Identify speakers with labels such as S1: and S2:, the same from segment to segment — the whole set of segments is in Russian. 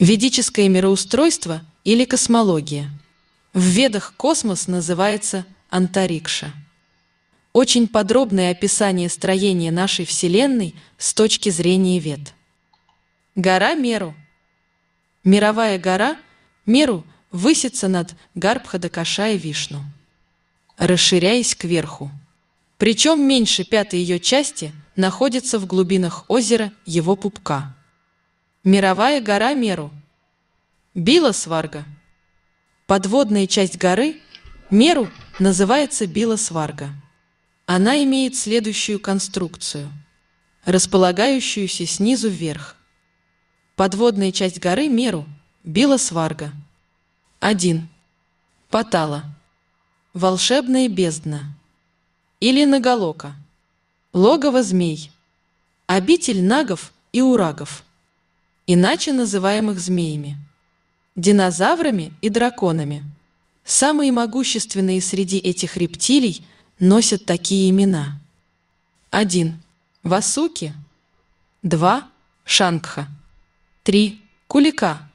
S1: Ведическое мироустройство или космология. В Ведах космос называется антарикша. Очень подробное описание строения нашей Вселенной с точки зрения Вед. Гора Меру. Мировая гора Меру высится над Гарбхадакаша и Вишну, расширяясь кверху. Причем меньше пятой ее части находится в глубинах озера его пупка – Мировая гора Меру. Билосварга. Подводная часть горы Меру называется Билосварга. Она имеет следующую конструкцию, располагающуюся снизу вверх. Подводная часть горы Меру Билосварга. 1. Патала. Волшебная бездна. Или Наголока. Логово змей. Обитель нагов и урагов иначе называемых змеями, динозаврами и драконами. Самые могущественные среди этих рептилий носят такие имена. 1. Васуки 2. Шангха 3. Кулика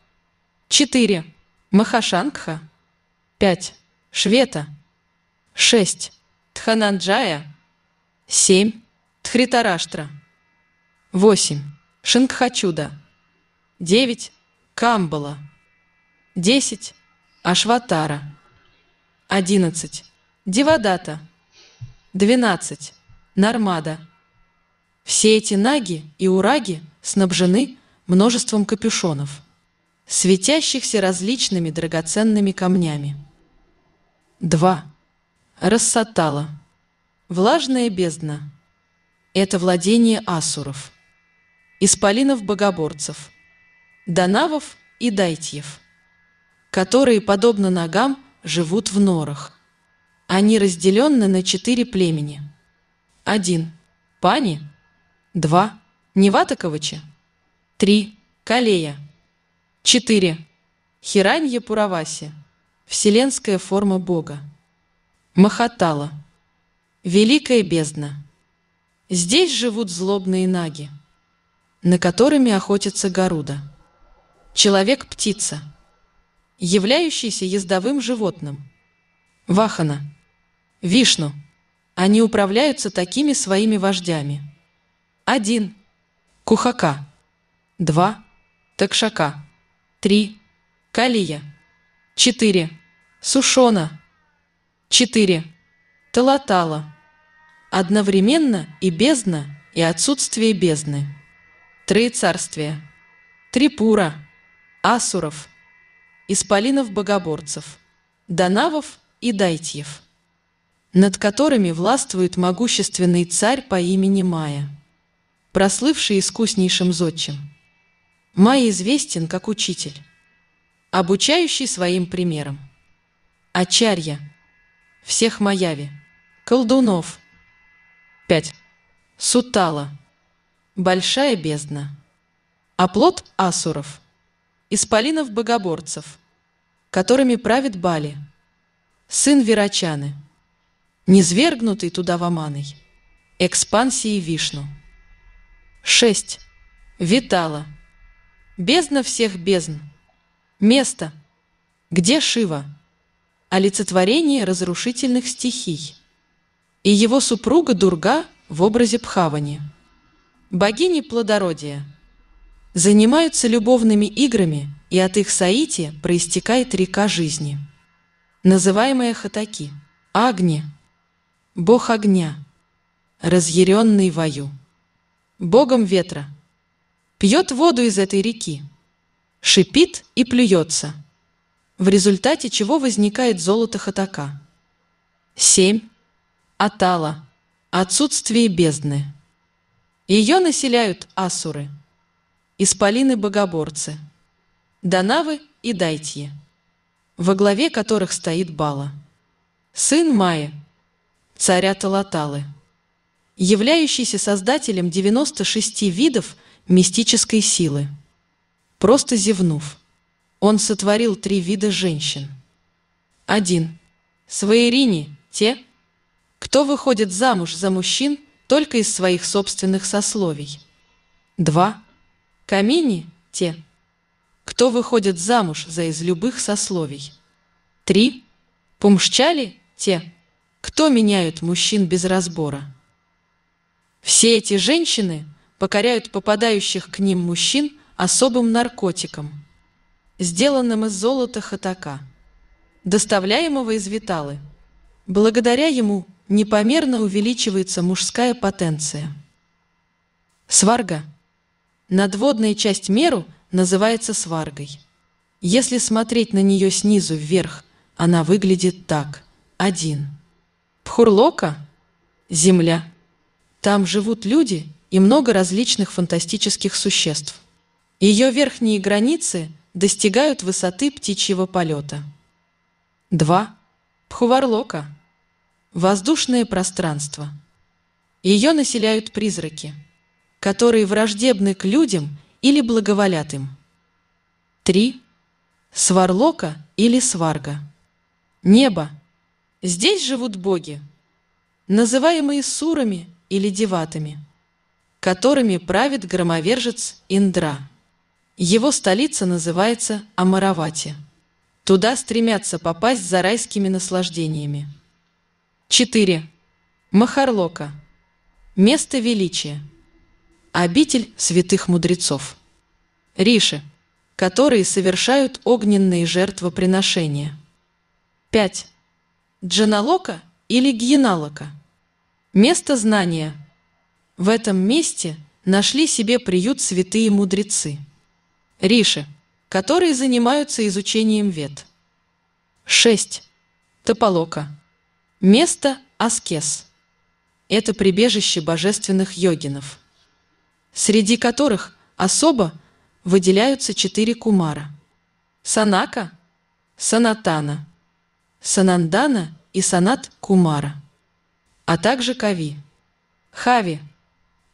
S1: 4. Махашангха 5. Швета 6. Тхананджая 7. Тхритараштра 8. Шингхачуда 9. Камбала. 10. Ашватара. 11. Дивадата, 12. Нармада. Все эти наги и ураги снабжены множеством капюшонов, светящихся различными драгоценными камнями. 2. Рассатала. Влажная бездна. Это владение асуров. Исполинов-богоборцев – Данавов и Дайтьев, которые, подобно ногам, живут в норах. Они разделены на четыре племени. 1. Пани. 2. Неватоковичи. 3. Калея. 4. Хиранье Пураваси. Вселенская форма Бога. Махатала. Великая бездна. Здесь живут злобные наги, на которыми охотится Гаруда. Человек-птица, являющийся ездовым животным. Вахана, Вишну. Они управляются такими своими вождями. 1. Кухака. 2. Такшака. 3. Калия. 4. Сушона. 4. Талатала. Одновременно и бездна, и отсутствие бездны. Три царствия. три пура асуров, исполинов-богоборцев, данавов и дайтьев, над которыми властвует могущественный царь по имени Мая, прослывший искуснейшим зодчим. Майя известен как учитель, обучающий своим примером. Ачарья, всех Маяви, колдунов. 5. Сутала, большая бездна, оплот асуров – исполинов-богоборцев, которыми правит Бали, сын Верачаны, низвергнутый туда Ваманой, экспансии Вишну. 6. Витала. Бездна всех бездн. Место, где Шива, олицетворение разрушительных стихий, и его супруга Дурга в образе Пхавани, богини плодородия – занимаются любовными играми, и от их саити проистекает река жизни, называемая Хатаки, Агни, бог огня, разъяренный вою, богом ветра, пьет воду из этой реки, шипит и плюется, в результате чего возникает золото Хатака. 7. Атала. Отсутствие бездны. Ее населяют асуры – исполины-богоборцы, Данавы и Дайтье, во главе которых стоит Бала, сын Майя, царя Талаталы, являющийся создателем 96 видов мистической силы. Просто зевнув, он сотворил три вида женщин. один, Своерини – те, кто выходит замуж за мужчин только из своих собственных сословий. два, Камини – те, кто выходит замуж за из любых сословий. Три Пумшчали – те, кто меняют мужчин без разбора. Все эти женщины покоряют попадающих к ним мужчин особым наркотиком, сделанным из золота хатака, доставляемого из виталы. Благодаря ему непомерно увеличивается мужская потенция. Сварга – Надводная часть Меру называется сваргой. Если смотреть на нее снизу вверх, она выглядит так. один. Пхурлока – земля. Там живут люди и много различных фантастических существ. Ее верхние границы достигают высоты птичьего полета. 2. Пхуварлока – воздушное пространство. Ее населяют призраки – которые враждебны к людям или благоволят им. 3. Сварлока или сварга. Небо. Здесь живут боги, называемые сурами или деватами, которыми правит громовержец Индра. Его столица называется Амаравати. Туда стремятся попасть за райскими наслаждениями. 4. Махарлока. Место величия обитель святых мудрецов. Риши, которые совершают огненные жертвоприношения. 5. Джаналока или Гьеналока. Место знания. В этом месте нашли себе приют святые мудрецы. Риши, которые занимаются изучением вет. 6. Тополока. Место Аскез. Это прибежище божественных йогинов – среди которых особо выделяются четыре кумара – Санака, Санатана, Санандана и Санат Кумара, а также Кави, Хави,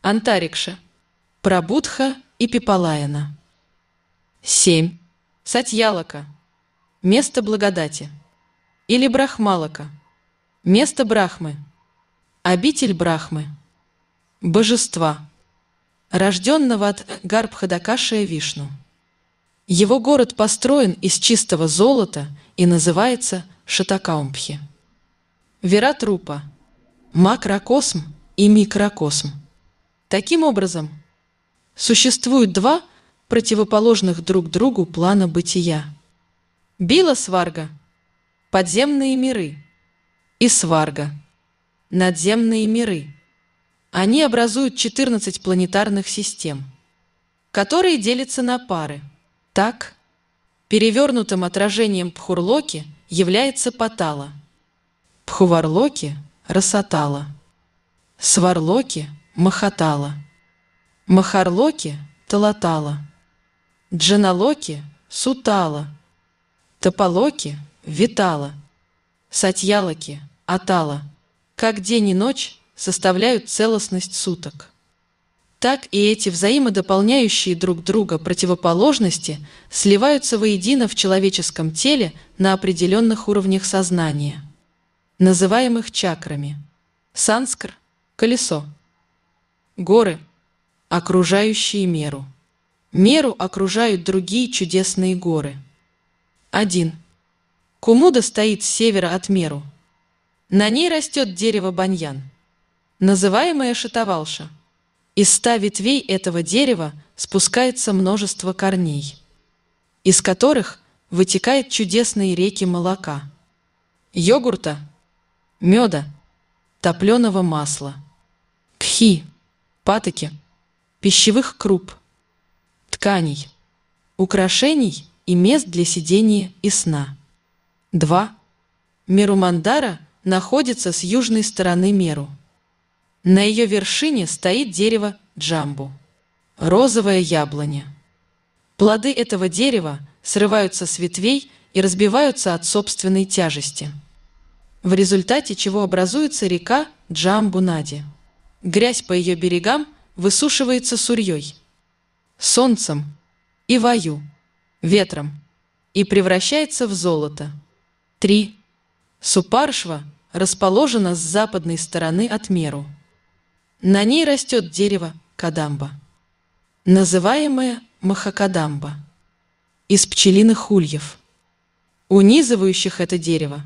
S1: Антарикша, Прабудха и Пипалаяна. 7. Сатьялака – место благодати, или Брахмалака – место Брахмы, обитель Брахмы, божества – рожденного от Гарбхадакашия Вишну. Его город построен из чистого золота и называется Шатакаумпхи. Вератрупа – макрокосм и микрокосм. Таким образом, существуют два противоположных друг другу плана бытия. Била-сварга – подземные миры, и сварга – надземные миры – они образуют 14 планетарных систем, которые делятся на пары. Так, перевернутым отражением Пхурлоки является Патала, Пхуварлоки – Расатала, Сварлоки – Махатала, Махарлоки – Талатала, Джаналоки – Сутала, Тополоки – Витала, Сатьялоки – Атала. Как день и ночь составляют целостность суток. Так и эти взаимодополняющие друг друга противоположности сливаются воедино в человеческом теле на определенных уровнях сознания, называемых чакрами. Санскр – колесо. Горы – окружающие меру. Меру окружают другие чудесные горы. 1. Кумуда стоит с севера от Меру. На ней растет дерево баньян – называемая шитовалша. Из ста ветвей этого дерева спускается множество корней, из которых вытекают чудесные реки молока, йогурта, меда, топленого масла, кхи, патоки, пищевых круп, тканей, украшений и мест для сидения и сна. 2. Меру Мандара находится с южной стороны Меру – на ее вершине стоит дерево джамбу – розовое яблоня. Плоды этого дерева срываются с ветвей и разбиваются от собственной тяжести, в результате чего образуется река Джамбунади. Грязь по ее берегам высушивается сурьей, солнцем и вою, ветром, и превращается в золото. 3. Супаршва расположена с западной стороны от Меру. На ней растет дерево кадамба, называемое махакадамба, из пчелиных ульев, унизывающих это дерево.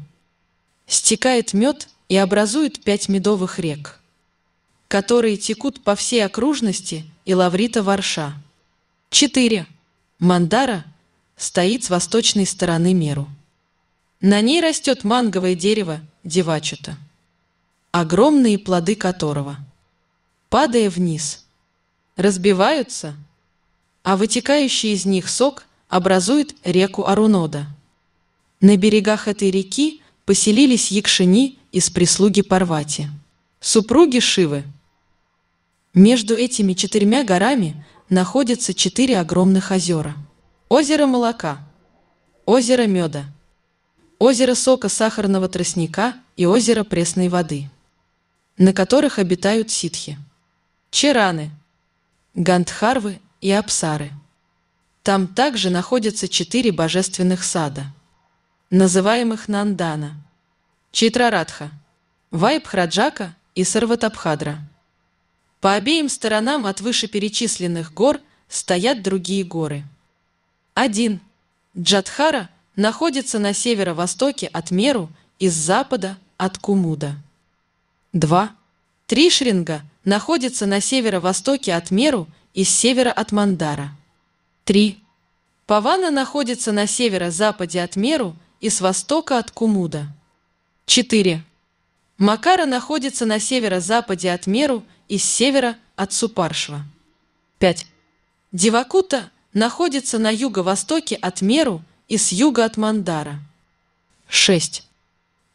S1: Стекает мед и образует пять медовых рек, которые текут по всей окружности и лаврита-варша. 4. Мандара стоит с восточной стороны Меру. На ней растет манговое дерево девачута, огромные плоды которого падая вниз. Разбиваются, а вытекающий из них сок образует реку Арунода. На берегах этой реки поселились якшини из прислуги Парвати, супруги Шивы. Между этими четырьмя горами находятся четыре огромных озера. Озеро молока, озеро меда, озеро сока сахарного тростника и озеро пресной воды, на которых обитают ситхи. Чераны, Гандхарвы и Апсары. Там также находятся четыре божественных сада, называемых Нандана, Читрарадха, Вайбхраджака и Сарватабхадра. По обеим сторонам от вышеперечисленных гор стоят другие горы. 1. Джадхара находится на северо-востоке от Меру и с запада от Кумуда. 2. Тришринга – находится на северо-востоке от Меру и с севера от Мандара. 3. Павана находится на северо-западе от Меру и с востока от Кумуда. 4. Макара находится на северо-западе от Меру и с севера от Супаршва. 5. Дивакута находится на юго-востоке от Меру и с юга от Мандара. 6.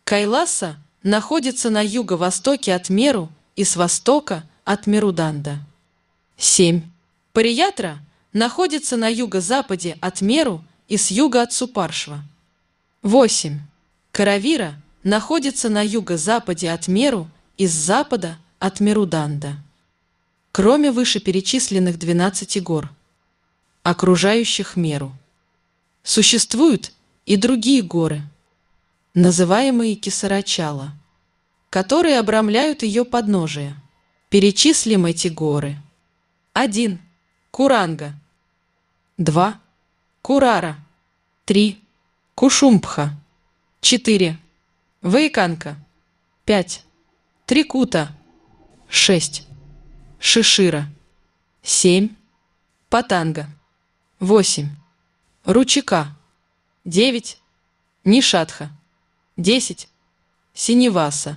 S1: Кайласа находится на юго-востоке от Меру и с востока от Меруданда. 7. Париятра находится на юго-западе от Меру и с юга от Супаршва. 8. Каравира находится на юго-западе от Меру и с запада от Меруданда. Кроме вышеперечисленных 12 гор, окружающих Меру, существуют и другие горы, называемые Кисарачала – которые обрамляют ее подножие. Перечислим эти горы. 1. Куранга. 2. Курара. 3. Кушумбха. 4. Вайканка. 5. Трикута. 6. Шишира. 7. Патанга. 8. Ручика. 9. Нишатха. 10. Синеваса.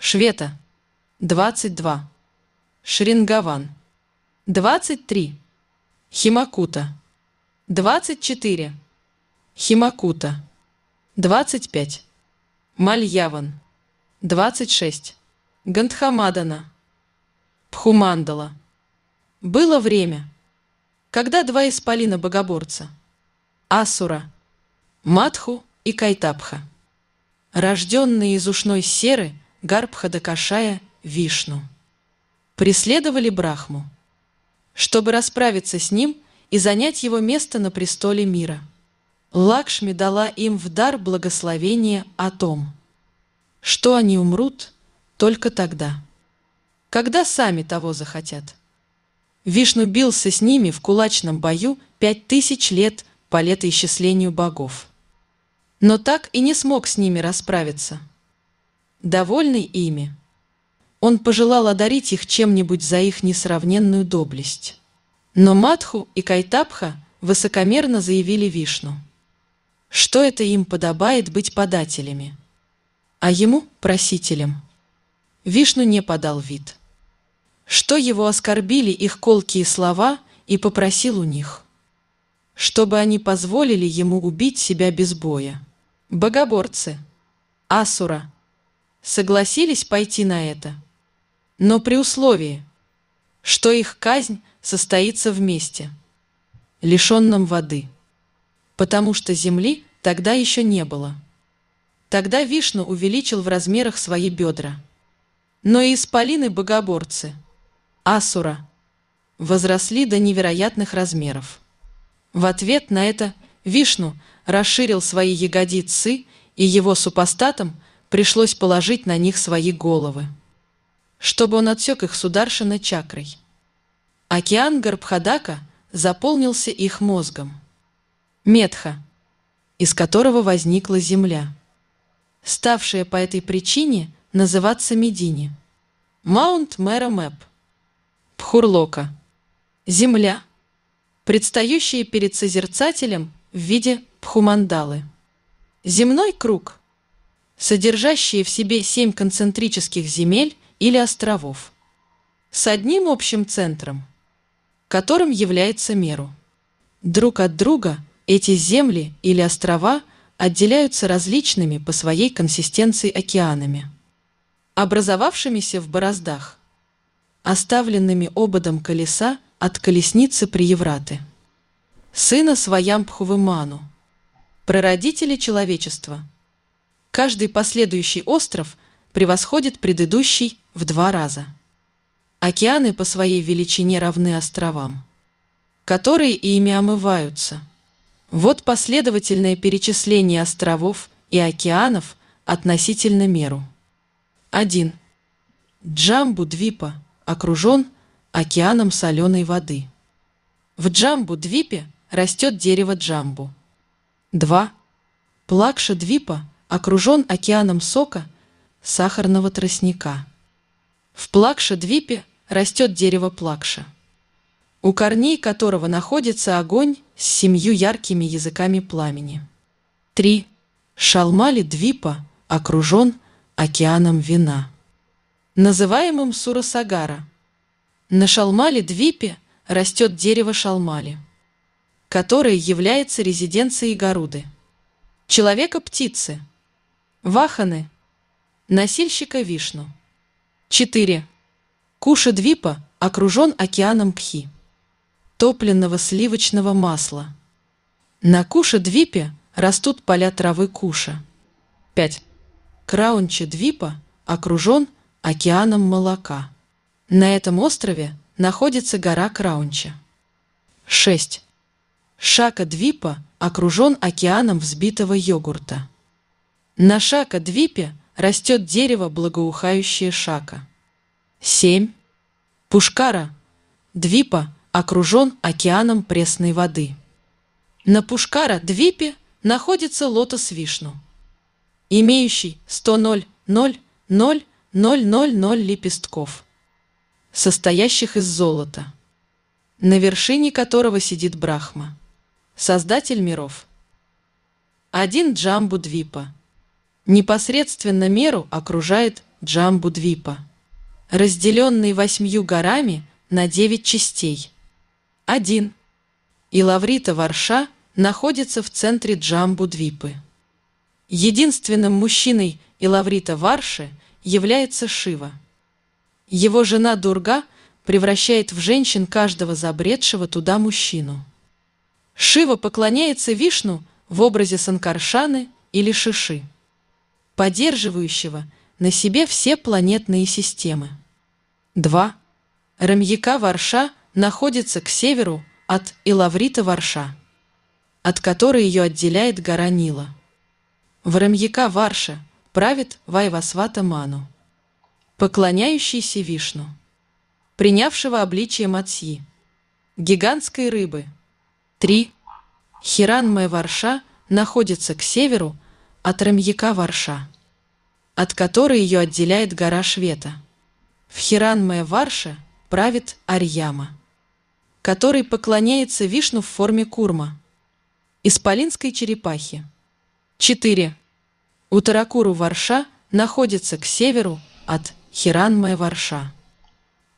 S1: Швета. 22. Шрингаван. 23. Химакута. 24. Химакута. 25. Мальяван. 26. Гандхамадана. Пхумандала. Было время, когда два исполина богоборца, Асура, Матху и Кайтапха, рожденные из ушной серы, Гарбхадакашая Вишну. Преследовали Брахму, чтобы расправиться с ним и занять его место на престоле мира. Лакшми дала им в дар благословение о том, что они умрут только тогда, когда сами того захотят. Вишну бился с ними в кулачном бою пять тысяч лет по летоисчислению богов. Но так и не смог с ними расправиться – довольный ими, он пожелал одарить их чем-нибудь за их несравненную доблесть. Но Матху и Кайтапха высокомерно заявили Вишну, что это им подобает быть подателями, а ему – просителем. Вишну не подал вид, что его оскорбили их колкие слова и попросил у них, чтобы они позволили ему убить себя без боя. Богоборцы, Асура – согласились пойти на это. Но при условии, что их казнь состоится вместе, лишенном воды. Потому что земли тогда еще не было. Тогда Вишну увеличил в размерах свои бедра. Но и исполины богоборцы, асура, возросли до невероятных размеров. В ответ на это Вишну расширил свои ягодицы, и его супостатом – Пришлось положить на них свои головы, чтобы он отсек их сударшина чакрой. Океан Гарбхадака заполнился их мозгом. Метха, из которого возникла земля, ставшая по этой причине называться Медини. Маунт Мэра Мэп. Пхурлока. Земля, предстающая перед созерцателем в виде пхумандалы. Земной круг – содержащие в себе семь концентрических земель или островов, с одним общим центром, которым является Меру. Друг от друга эти земли или острова отделяются различными по своей консистенции океанами, образовавшимися в бороздах, оставленными ободом колеса от колесницы Приевраты, сына пхувыману, прародители человечества – каждый последующий остров превосходит предыдущий в два раза. Океаны по своей величине равны островам, которые ими омываются. Вот последовательное перечисление островов и океанов относительно меру. 1. Джамбу-Двипа окружен океаном соленой воды. В Джамбу-Двипе растет дерево джамбу. 2. Плакша-Двипа – окружен океаном сока сахарного тростника. В Плакша-Двипе растет дерево Плакша, у корней которого находится огонь с семью яркими языками пламени. 3. Шалмали-Двипа окружен океаном вина, называемым Сурасагара. На Шалмали-Двипе растет дерево Шалмали, которое является резиденцией Гаруды, человека-птицы – Ваханы. Насильщика Вишну. 4. Куша Двипа окружен океаном Кхи. Топленного сливочного масла. На Куша Двипе растут поля травы Куша. 5. Краунча Двипа окружен океаном молока. На этом острове находится гора Краунча. 6. Шака Двипа окружен океаном взбитого йогурта. На Шака-Двипе растет дерево благоухающее Шака. 7. Пушкара Двипа окружен океаном пресной воды. На Пушкара-Двипе находится лотос-вишну, имеющий 100-0-0-0-0-0-0 лепестков, состоящих из золота, на вершине которого сидит Брахма, создатель миров. Один джамбу-двипа – Непосредственно меру окружает Джамбудвипа, разделенный восьмью горами на девять частей. 1. Илаврита Варша находится в центре Джамбудвипы. Единственным мужчиной Илаврита Варши является Шива. Его жена Дурга превращает в женщин каждого забредшего туда мужчину. Шива поклоняется Вишну в образе Санкаршаны или Шиши поддерживающего на себе все планетные системы. 2. Рамьяка-Варша находится к северу от Илаврита-Варша, от которой ее отделяет гора Нила. В Рамьяка-Варше правит Вайвасвата Ману, поклоняющийся Вишну, принявшего обличие Матьи, гигантской рыбы. 3. Хиранмая-Варша находится к северу от Рамьяка Варша, от которой ее отделяет гора Швета. В Хиранмая варша правит Арьяма, который поклоняется Вишну в форме курма, исполинской черепахи. 4. Утаракуру Варша находится к северу от Хиранмая Варша,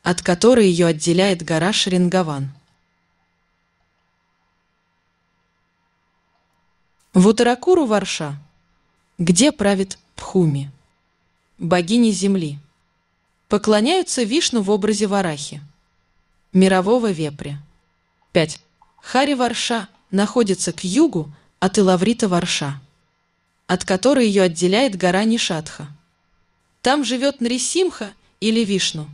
S1: от которой ее отделяет гора Шеренгаван. В Утаракуру Варша – где правит Пхуми, богини земли. Поклоняются Вишну в образе Варахи, мирового вепря. 5. Хари Варша находится к югу от Илаврита Варша, от которой ее отделяет гора Нишатха. Там живет Нарисимха или Вишну,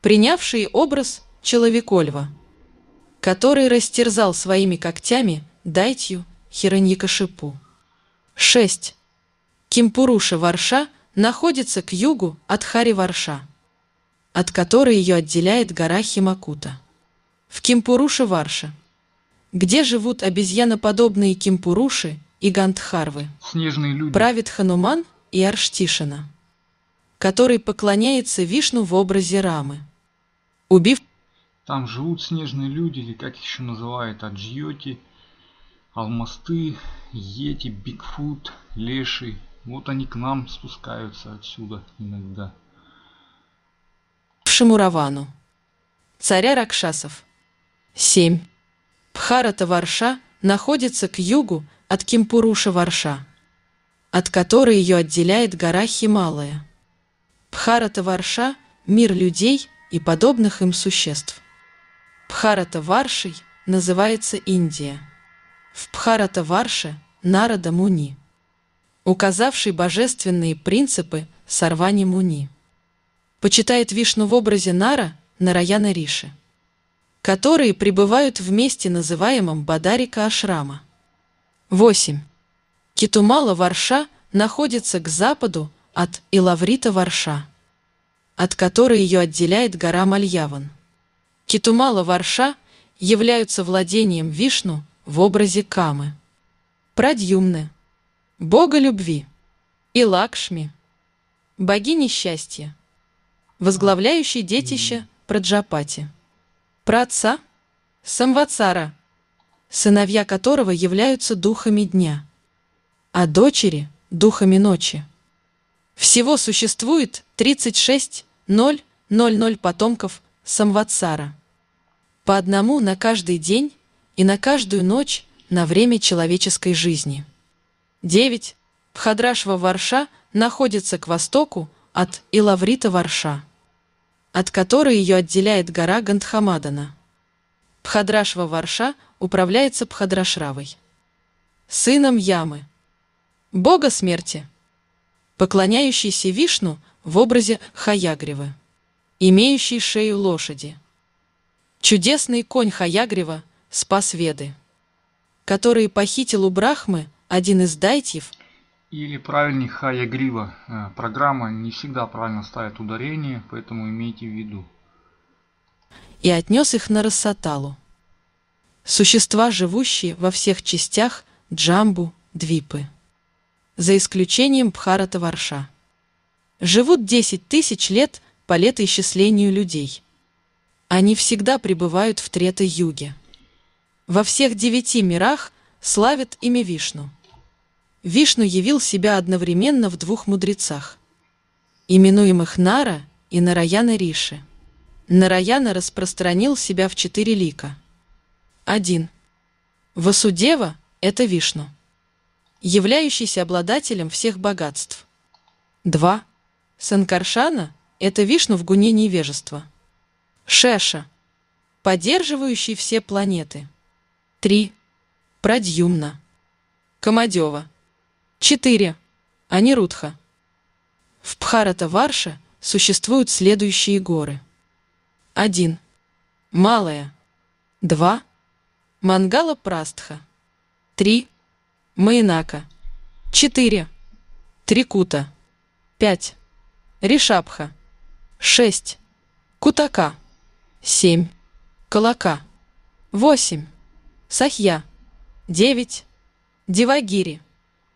S1: принявший образ человекольва, который растерзал своими когтями дайтью Хираньякашипу. 6. Кимпуруша-Варша находится к югу от Хари-Варша, от которой ее отделяет гора Химакута. В Кимпуруше-Варше, где живут обезьяноподобные кимпуруши и гандхарвы, правит Хануман и Арштишина, который поклоняется Вишну в образе Рамы. Убив
S2: там живут снежные люди, или как их еще называют, аджьоти, алмасты, ети, бигфут, леший, вот они к нам спускаются отсюда иногда.
S1: Шамуравану. Царя Ракшасов. 7. Пхарата Варша находится к югу от Кимпуруша Варша, от которой ее отделяет гора Хималая. Пхарата Варша – мир людей и подобных им существ. Пхарата Варшей называется Индия. В Пхарата Варше – Нарада Муни – указавший божественные принципы Сарвани Муни. Почитает Вишну в образе Нара, Нараяна Риши, которые пребывают в месте, называемом Бадарика Ашрама. 8. Китумала Варша находится к западу от Илаврита Варша, от которой ее отделяет гора Мальяван. Китумала Варша являются владением Вишну в образе Камы. Прадьюмны – бога любви, и Лакшми, богини счастья, возглавляющий детище Праджапати, праотца Самвацара, сыновья которого являются духами дня, а дочери – духами ночи. Всего существует 36 36.000 потомков Самватсара. По одному на каждый день и на каждую ночь на время человеческой жизни – 9. Пхадрашва варша находится к востоку от Илаврита-Варша, от которой ее отделяет гора Гандхамадана. Пхадрашва варша управляется Пхадрашравой, сыном Ямы, бога смерти, поклоняющийся Вишну в образе Хаягривы, имеющий шею лошади. Чудесный конь Хаягрива спас Веды, который похитил у Брахмы один из дайтьев.
S2: Или правильнее Хаягрива. Э, программа не всегда правильно ставит ударение, поэтому имейте в виду.
S1: И отнес их на Рассаталу. Существа, живущие во всех частях Джамбу, Двипы. За исключением Бхарата Варша. Живут 10 тысяч лет по летоисчислению людей. Они всегда пребывают в Трета-юге. Во всех девяти мирах славят имя Вишну. Вишну явил себя одновременно в двух мудрецах, именуемых Нара и Нараяна Риши. Нараяна распространил себя в четыре лика. 1. Васудева – это Вишну, являющийся обладателем всех богатств. 2. Санкаршана – это Вишну в гуне невежества. Шеша – поддерживающий все планеты. 3. Прадьюмна. Камадева. 4. Анирудха. В Пхарата варше существуют следующие горы. 1. Малая. 2. Мангала-Прастха. 3. Майнака. 4. Трикута. 5. Ришабха. 6. Кутака. 7. Калака. 8. Сахья. 9. Дивагири.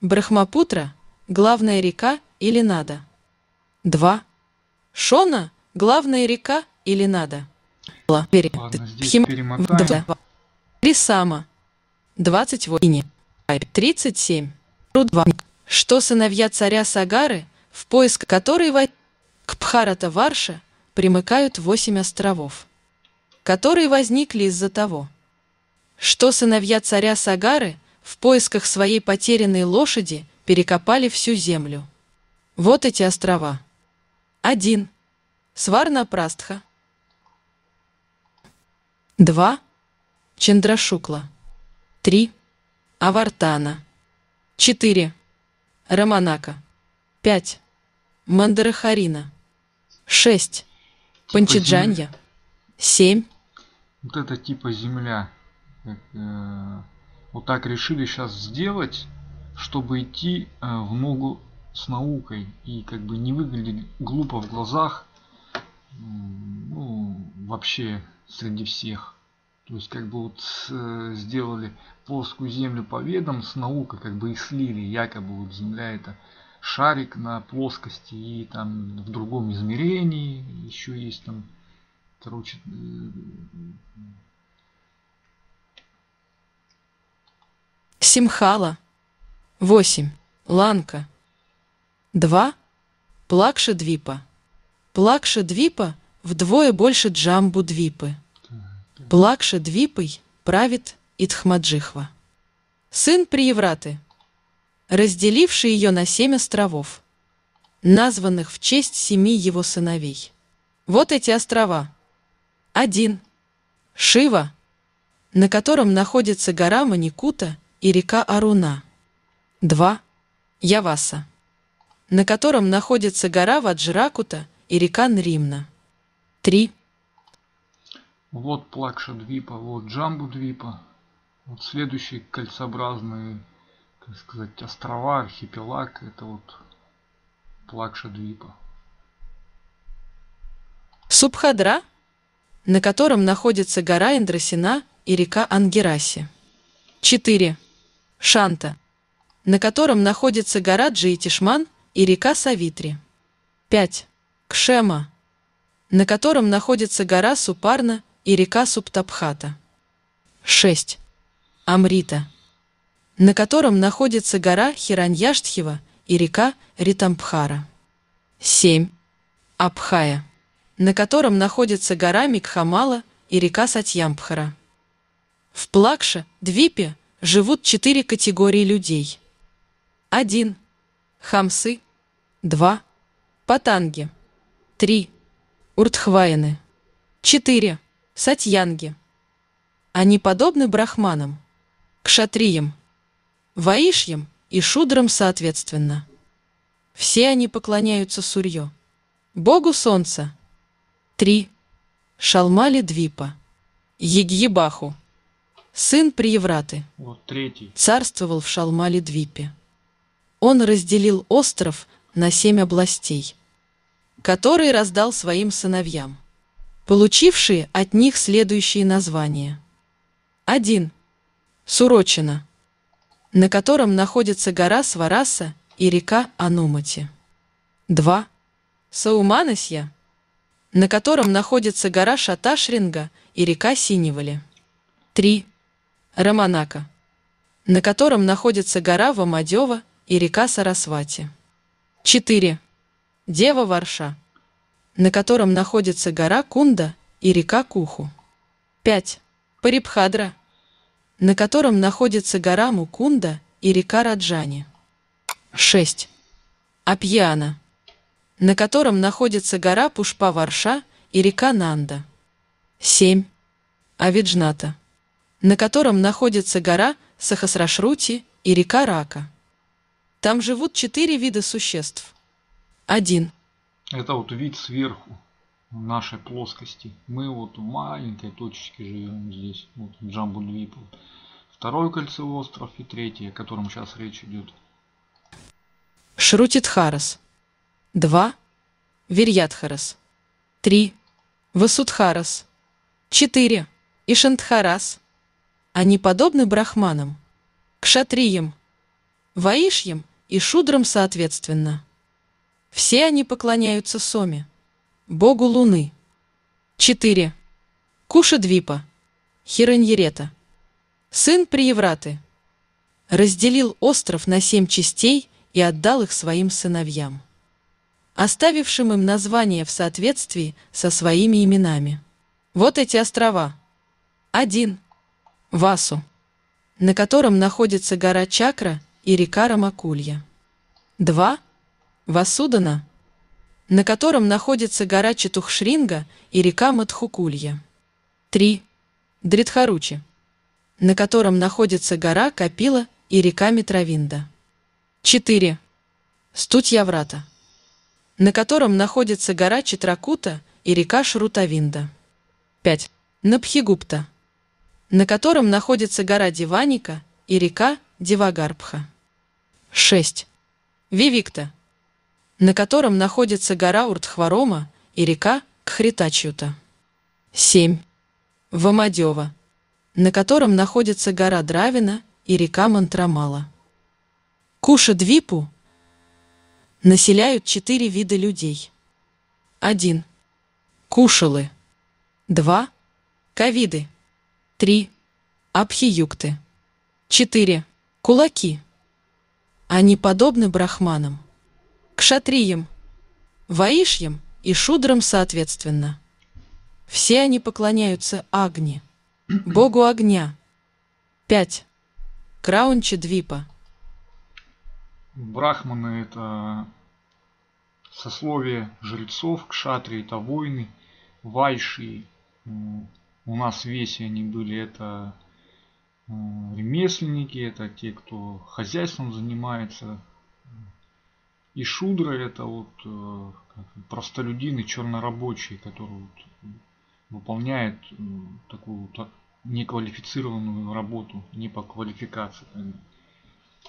S1: Брахмапутра – главная река или надо? 2. Шона – главная река или надо? Лавери. Пхима. Рисама. 28. 37. Рудва. Что сыновья царя Сагары, в поиск которой во... к Пхарата Варша примыкают восемь островов, которые возникли из-за того, что сыновья царя Сагары – в поисках своей потерянной лошади перекопали всю землю. Вот эти острова. 1. Сварна-Прастха. 2. Чандрашукла. 3. Авартана. 4. Раманака, 5. Мандарахарина. 6. Панчиджанья. 7. Типа
S2: вот это типа земля. Это, э вот так решили сейчас сделать, чтобы идти э, в ногу с наукой и как бы не выглядеть глупо в глазах ну, вообще среди всех. То есть как бы вот э, сделали плоскую землю по ведам с наукой, как бы и слили, якобы вот земля это шарик на плоскости и там в другом измерении еще есть там, короче, э,
S1: Симхала. 8. Ланка. 2. Плакшедвипа. Плакшедвипа вдвое больше Джамбудвипы. Плакшедвипой правит Итхмаджихва. Сын Приевраты, разделивший ее на семь островов, названных в честь семи его сыновей. Вот эти острова. Один. Шива, на котором находится гора Маникута – и река Аруна. 2. Яваса, на котором находится гора Ваджракута и река Нримна. 3.
S2: Вот Плакша Двипа, вот Джамбу Двипа. Вот следующие кольцеобразные, так сказать, острова, архипелаг, это вот Плакша Двипа.
S1: Субхадра, на котором находится гора Индрасина и река Ангераси. 4. Шанта, на котором находится гора Джиитишман и река Савитри. 5. Кшема, на котором находится гора Супарна и река Суптабхата. 6. Амрита, на котором находится гора Хираньяштхива и река Ритампхара. 7. Абхая, на котором находится гора Микхамала и река Сатьямбхара. В Плакше, Двипе живут четыре категории людей. 1. Хамсы. 2. Патанги. 3. Уртхваины. 4. Сатьянги. Они подобны брахманам, кшатриям, ваишьям и шудрам соответственно. Все они поклоняются сурье, богу солнца. 3. Шалмали Двипа, Егьебаху сын Приевраты, вот царствовал в Шалмале-Двипе. Он разделил остров на семь областей, которые раздал своим сыновьям, получившие от них следующие названия. 1. Сурочина, на котором находится гора Свараса и река Анумати. 2. Сауманасья, на котором находится гора Шаташринга и река Синевали. 3. Раманака, на котором находится гора Вамадева и река Сарасвати. 4. Дева Варша, на котором находится гора Кунда и река Куху. 5. Парибхадра, на котором находится гора Мукунда и река Раджани. 6. Апьяна, на котором находится гора Пушпаварша и река Нанда. 7. Авиджната на котором находится гора Сахасрашрути и река Рака. Там живут четыре вида существ. Один.
S2: Это вот вид сверху нашей плоскости. Мы вот в маленькой точечке живем здесь, вот Джамбудвипу. Второй кольцевой остров и третий, о котором сейчас речь идет.
S1: Шрутитхарас. Два. Вирьятхарас. Три. Васудхарас. Четыре. 4. Ишантхарас. Они подобны брахманам, кшатриям, ваишьям и шудрам соответственно. Все они поклоняются Соме, богу Луны. 4. Кушадвипа, Хираньерета, сын Приевраты, разделил остров на семь частей и отдал их своим сыновьям, оставившим им название в соответствии со своими именами. Вот эти острова. 1. Васу, на котором находится гора Чакра и река Рамакулья. 2. Васудана, на котором находится гора Четухшринга и река Матхукулья. 3. Дритхаручи, на котором находится гора Капила и река Митровинда. 4. Стутьяврата, на котором находится гора Читракута и река Шрутавинда. 5. Напхигупта на котором находится гора Диваника и река Дивагарбха. 6. Вивикта, на котором находится гора Уртхварома и река Кхритачюта. 7. Вамадева, на котором находится гора Дравина и река Мантрамала. Куша-Двипу населяют четыре вида людей. 1. Кушалы. 2. Ковиды. 3. Абхиюкты. 4. Кулаки. Они подобны брахманам, кшатриям, ваишьям и шудрам соответственно. Все они поклоняются Агни, богу огня. 5. Краунчи Двипа.
S2: Брахманы – это сословие жрецов, кшатрии – это воины, вайши у нас вещи они были это э, ремесленники, это те, кто хозяйством занимается. И шудры это вот э, простолюдины, чернорабочие, которые вот выполняют э, такую вот неквалифицированную работу, не по квалификации.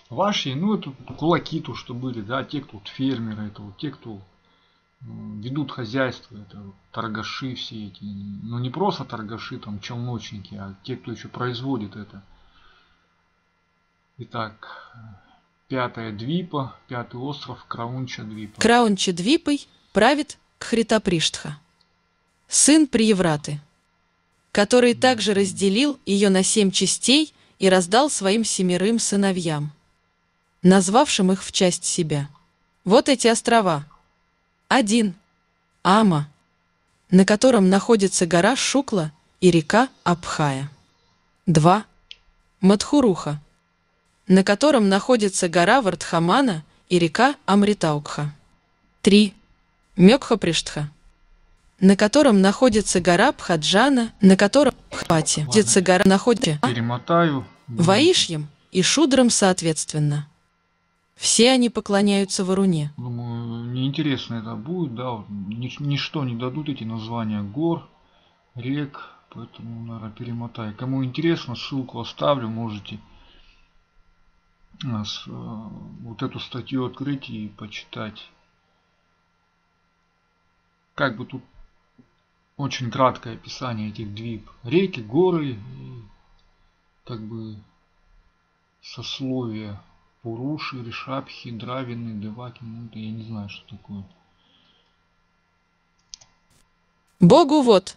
S2: Ваши, ну это кулаки то, что были, да, те, кто вот фермеры, это вот те, кто ведут хозяйство, это торгаши все эти, ну не просто торгаши, там челночники, а те, кто еще производит это. Итак, пятая Двипа, пятый остров
S1: Краунча Двипа. Краунча Двипой правит Кхритаприштха, сын Приевраты, который также разделил ее на семь частей и раздал своим семерым сыновьям, назвавшим их в часть себя. Вот эти острова – 1. Ама, на котором находится гора Шукла и река Абхая. 2. Матхуруха, на котором находится гора Вардхамана и река Амритаукха. 3. Мёкхаприштха, на котором находится гора Пхаджана, на котором Пхати, гора находится Перемотаю. Ваишьем и Шудрам соответственно. Все они поклоняются Варуне.
S2: Думаю, неинтересно это будет, да. Нич ничто не дадут эти названия гор, рек, поэтому, наверное, перемотай. Кому интересно, ссылку оставлю, можете нас, э, вот эту статью открыть и почитать. Как бы тут очень краткое описание этих двип. Реки, горы и как бы сословия Пуруши, Решапхи, Дравины, Деваки, ну это я не знаю, что такое.
S1: Богу вот,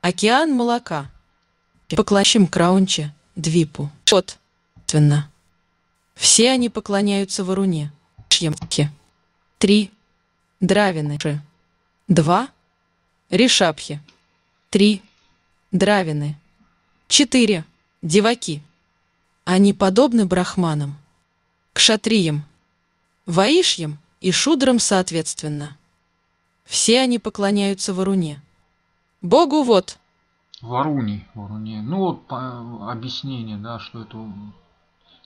S1: океан молока. Поклащим Краунче, Двипу. Шот твенно. Все они поклоняются варуне. Шьемке. Три. Дравины. Два. Решапхи. Три. Дравины. Четыре. Деваки. Они подобны брахманам кшатриям, ваишьям и шудрам соответственно. Все они поклоняются Варуне. Богу вот.
S2: Варуни, варуне. Ну вот по, объяснение, да, что это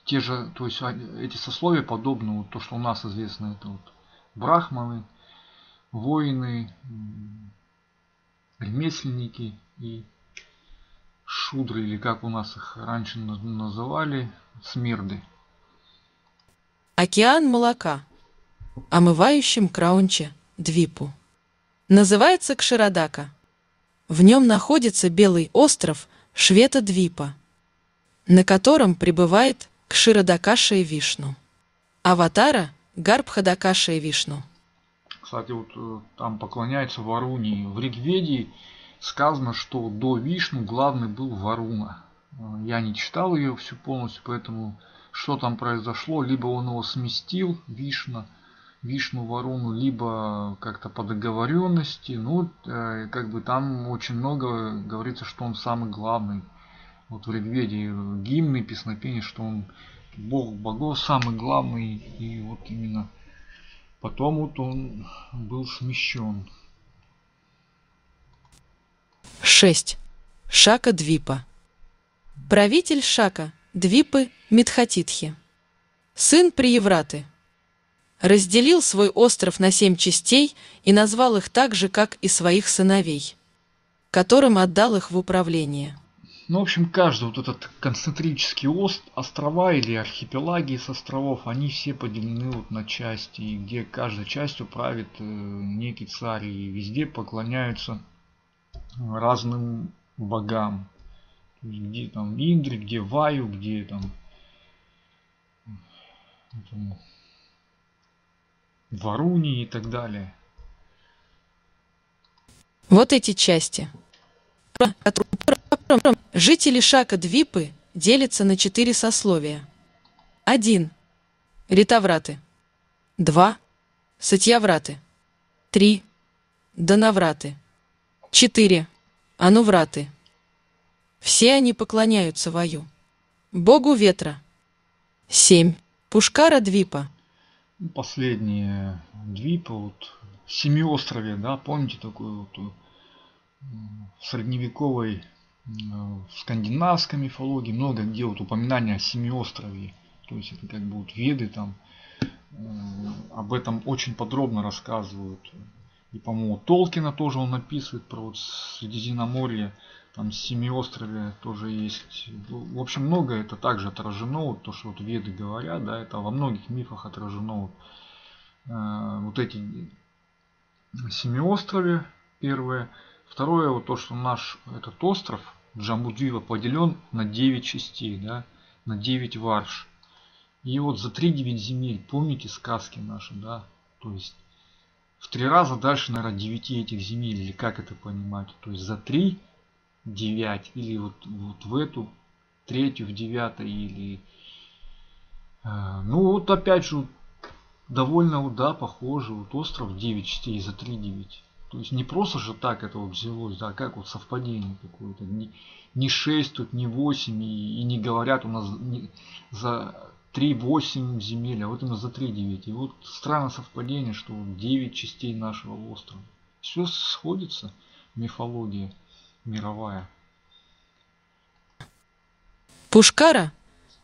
S2: те же, то есть а, эти сословия подобны, вот, то, что у нас известно, это вот брахманы, воины, ремесленники и шудры, или как у нас их раньше называли, смирды.
S1: Океан молока, омывающим краунче Двипу. Называется Кширадака. В нем находится белый остров Швета-Двипа, на котором пребывает Кширадакашия Вишну. Аватара – Гарбхадакашия Вишну.
S2: Кстати, вот э, там поклоняется Варуне. В Ригведе сказано, что до Вишну главный был Варуна. Э, я не читал ее всю полностью, поэтому что там произошло. Либо он его сместил, Вишна, Вишну Варуну, либо как-то по договоренности. Ну, э, как бы там очень много говорится, что он самый главный. Вот в Ригведе гимны, песнопения, что он бог богов, самый главный. И вот именно
S1: потом вот он был смещен. 6. Шака Двипа Правитель Шака Двипы Митхатитхи, сын Приевраты, разделил свой остров на семь частей и назвал их так же, как и своих сыновей, которым отдал их в управление.
S2: Ну, в общем, каждый вот этот концентрический ост, острова или архипелаги с островов, они все поделены вот на части, где каждая часть управит э, некий царь, и везде поклоняются разным богам. Где там Индри, где Ваю, где там... Воруни и так далее.
S1: Вот эти части. Жители Шака Двипы делятся на четыре сословия. один Ритавраты. два Сатьявраты. три Донавраты. четыре Анувраты. Все они поклоняются вою. Богу ветра. 7. Пушкара Двипа.
S2: Последние Двипа, вот Семиострове, да, помните такую вот э, средневековой э, в скандинавской мифологии много где вот упоминания о семиострове. То есть это как бы вот веды там э, об этом очень подробно рассказывают. И, по-моему, Толкина тоже он написывает про вот Средиземноморье. Там семиострове тоже есть. Ну, в общем, много это также отражено. Вот то, что вот веды говорят, да, это во многих мифах отражено. Вот, э, вот эти семиострове первое. Второе, вот то, что наш этот остров Джамбудвива поделен на 9 частей, да, на 9 варш. И вот за 3-9 земель, помните сказки наши, да, то есть в три раза дальше, наверное, 9 этих земель, или как это понимать, то есть за 3 9 или вот, вот в эту третью в 9 или э, ну вот опять же довольно вот, да похоже вот остров 9 частей за 3 9 то есть не просто же так это вот взялось да а как вот совпадение какое-то не, не 6 тут не 8 и, и не говорят у нас не, за 3-8 земель, а вот именно за 3-9. И вот странное совпадение, что 9 частей нашего острова. Все сходится, мифология мировая.
S1: Пушкара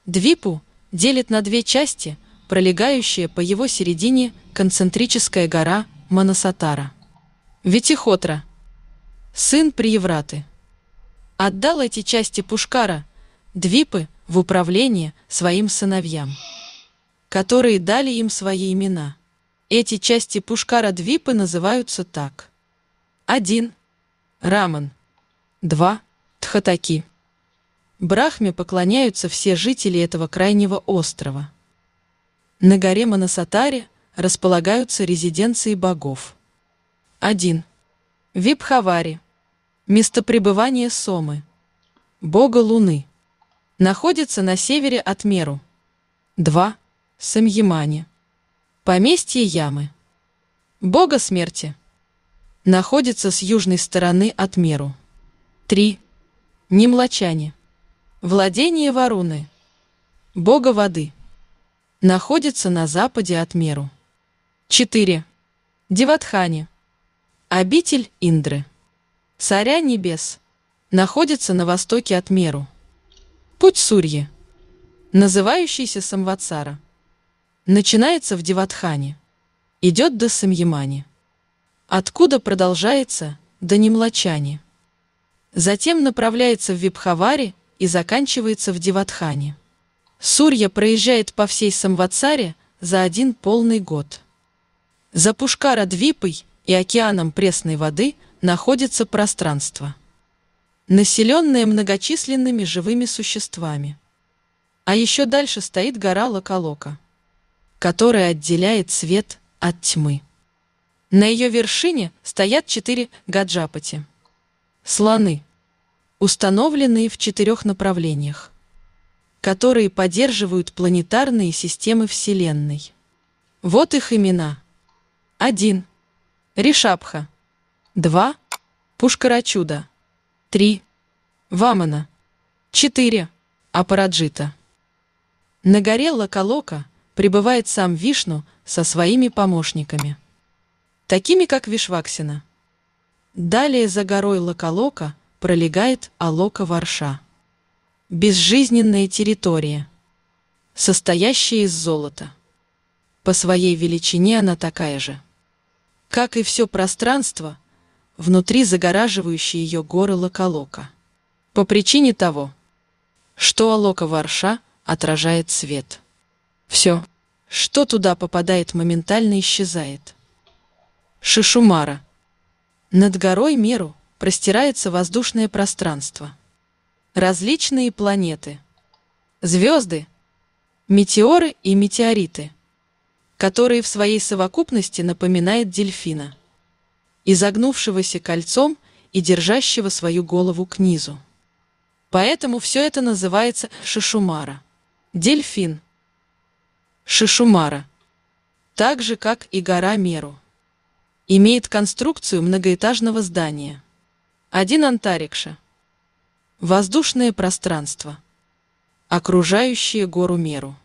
S1: Двипу делит на две части, пролегающие по его середине концентрическая гора Манасатара. Витихотра, сын Приевраты, отдал эти части Пушкара, Двипы, в управление своим сыновьям, которые дали им свои имена. Эти части Пушкара Двипы называются так. 1. Раман. 2. Тхатаки. Брахме поклоняются все жители этого крайнего острова. На горе Манасатаре располагаются резиденции богов. 1. Випхавари. Место пребывания Сомы. Бога Луны. Находится на севере от Меру. 2. Самьямани. Поместье Ямы. Бога Смерти. Находится с южной стороны от Меру. 3. Немлачане. Владение Варуны. Бога воды. Находится на западе от Меру. 4. Деватхани. Обитель Индры. Царя небес. Находится на востоке от Меру. Путь Сурьи. Называющийся Самватсара. Начинается в Деватхане. Идет до Самьямани. Откуда продолжается до Немлачани затем направляется в Випхаваре и заканчивается в Деватхане. Сурья проезжает по всей Самватсаре за один полный год. За Пушкара-Двипой и океаном пресной воды находится пространство, населенное многочисленными живыми существами. А еще дальше стоит гора Локолока, которая отделяет свет от тьмы. На ее вершине стоят четыре гаджапати – слоны установленные в четырех направлениях, которые поддерживают планетарные системы Вселенной. Вот их имена. 1. Ришапха. 2. Пушкарачуда. 3. Вамана. 4. Апараджита. На горе Лакалока пребывает сам Вишну со своими помощниками, такими как Вишваксина. Далее за горой Лакалока – пролегает Алока-Варша. Безжизненные территория, состоящая из золота. По своей величине она такая же. Как и все пространство, внутри загораживающие ее горы Локолока. По причине того, что Алока-Варша отражает свет. Все, что туда попадает, моментально исчезает. Шишумара. Над горой Меру простирается воздушное пространство. Различные планеты. Звезды. Метеоры и метеориты, которые в своей совокупности напоминают дельфина, изогнувшегося кольцом и держащего свою голову к низу. Поэтому все это называется шишумара. Дельфин. Шишумара. Так же, как и гора Меру. Имеет конструкцию многоэтажного здания – один Антарикша. Воздушное пространство. Окружающее гору Меру.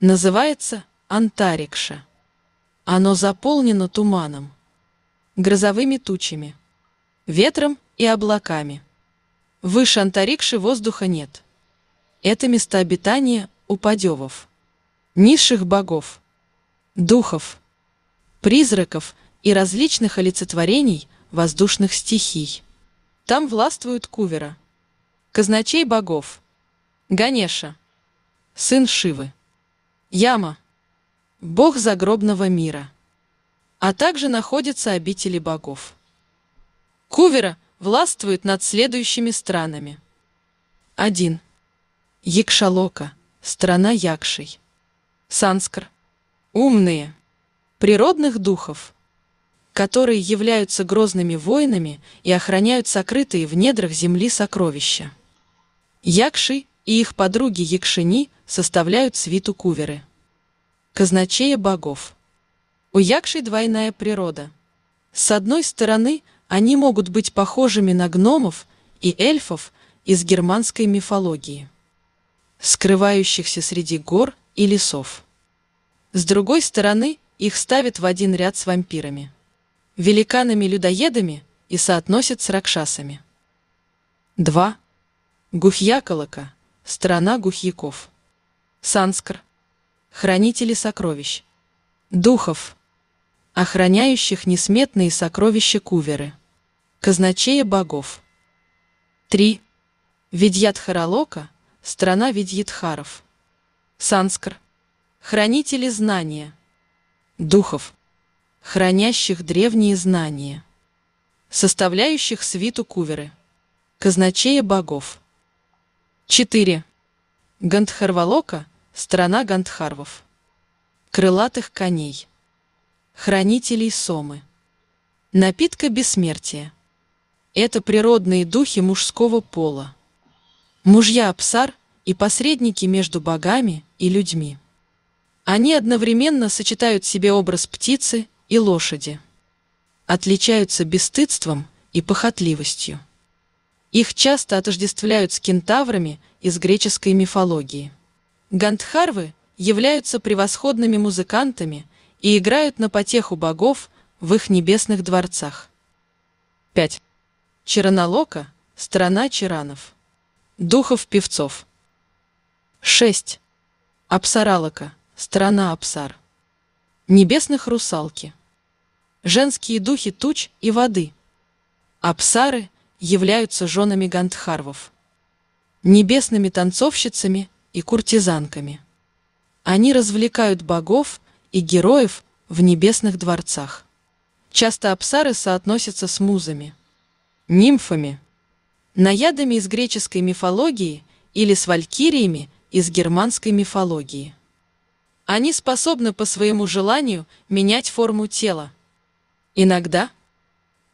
S1: Называется Антарикша. Оно заполнено туманом, грозовыми тучами, ветром и облаками. Выше Антарикши воздуха нет. Это место обитания упадевов, низших богов, духов, призраков и различных олицетворений воздушных стихий. Там властвуют Кувера. Казначей богов. Ганеша. Сын Шивы. Яма. Бог загробного мира. А также находятся обители богов. Кувера властвует над следующими странами. 1. Якшалока. Страна Якшей. Санскр. Умные. Природных духов которые являются грозными воинами и охраняют сокрытые в недрах земли сокровища. Якши и их подруги Якшини составляют свиту куверы. Казначея богов. У Якши двойная природа. С одной стороны, они могут быть похожими на гномов и эльфов из германской мифологии, скрывающихся среди гор и лесов. С другой стороны, их ставят в один ряд с вампирами великанами-людоедами и соотносит с ракшасами. 2. Гухьяколока – страна гухьяков. Санскр – хранители сокровищ. Духов – охраняющих несметные сокровища куверы. Казначея богов. 3. Видьядхаралока – страна видьядхаров. Санскр – хранители знания. Духов – хранящих древние знания, составляющих свиту куверы, казначея богов. 4. Гандхарвалока – страна гандхарвов, крылатых коней, хранителей сомы, напитка бессмертия. Это природные духи мужского пола, мужья Апсар и посредники между богами и людьми. Они одновременно сочетают в себе образ птицы и лошади. Отличаются бесстыдством и похотливостью. Их часто отождествляют с кентаврами из греческой мифологии. Гандхарвы являются превосходными музыкантами и играют на потеху богов в их небесных дворцах. 5. Чаранолока – страна чаранов. Духов-певцов. 6. Апсаралока – страна Апсар. Небесных русалки женские духи туч и воды. Апсары являются женами гандхарвов, небесными танцовщицами и куртизанками. Они развлекают богов и героев в небесных дворцах. Часто апсары соотносятся с музами, нимфами, наядами из греческой мифологии или с валькириями из германской мифологии. Они способны по своему желанию менять форму тела – Иногда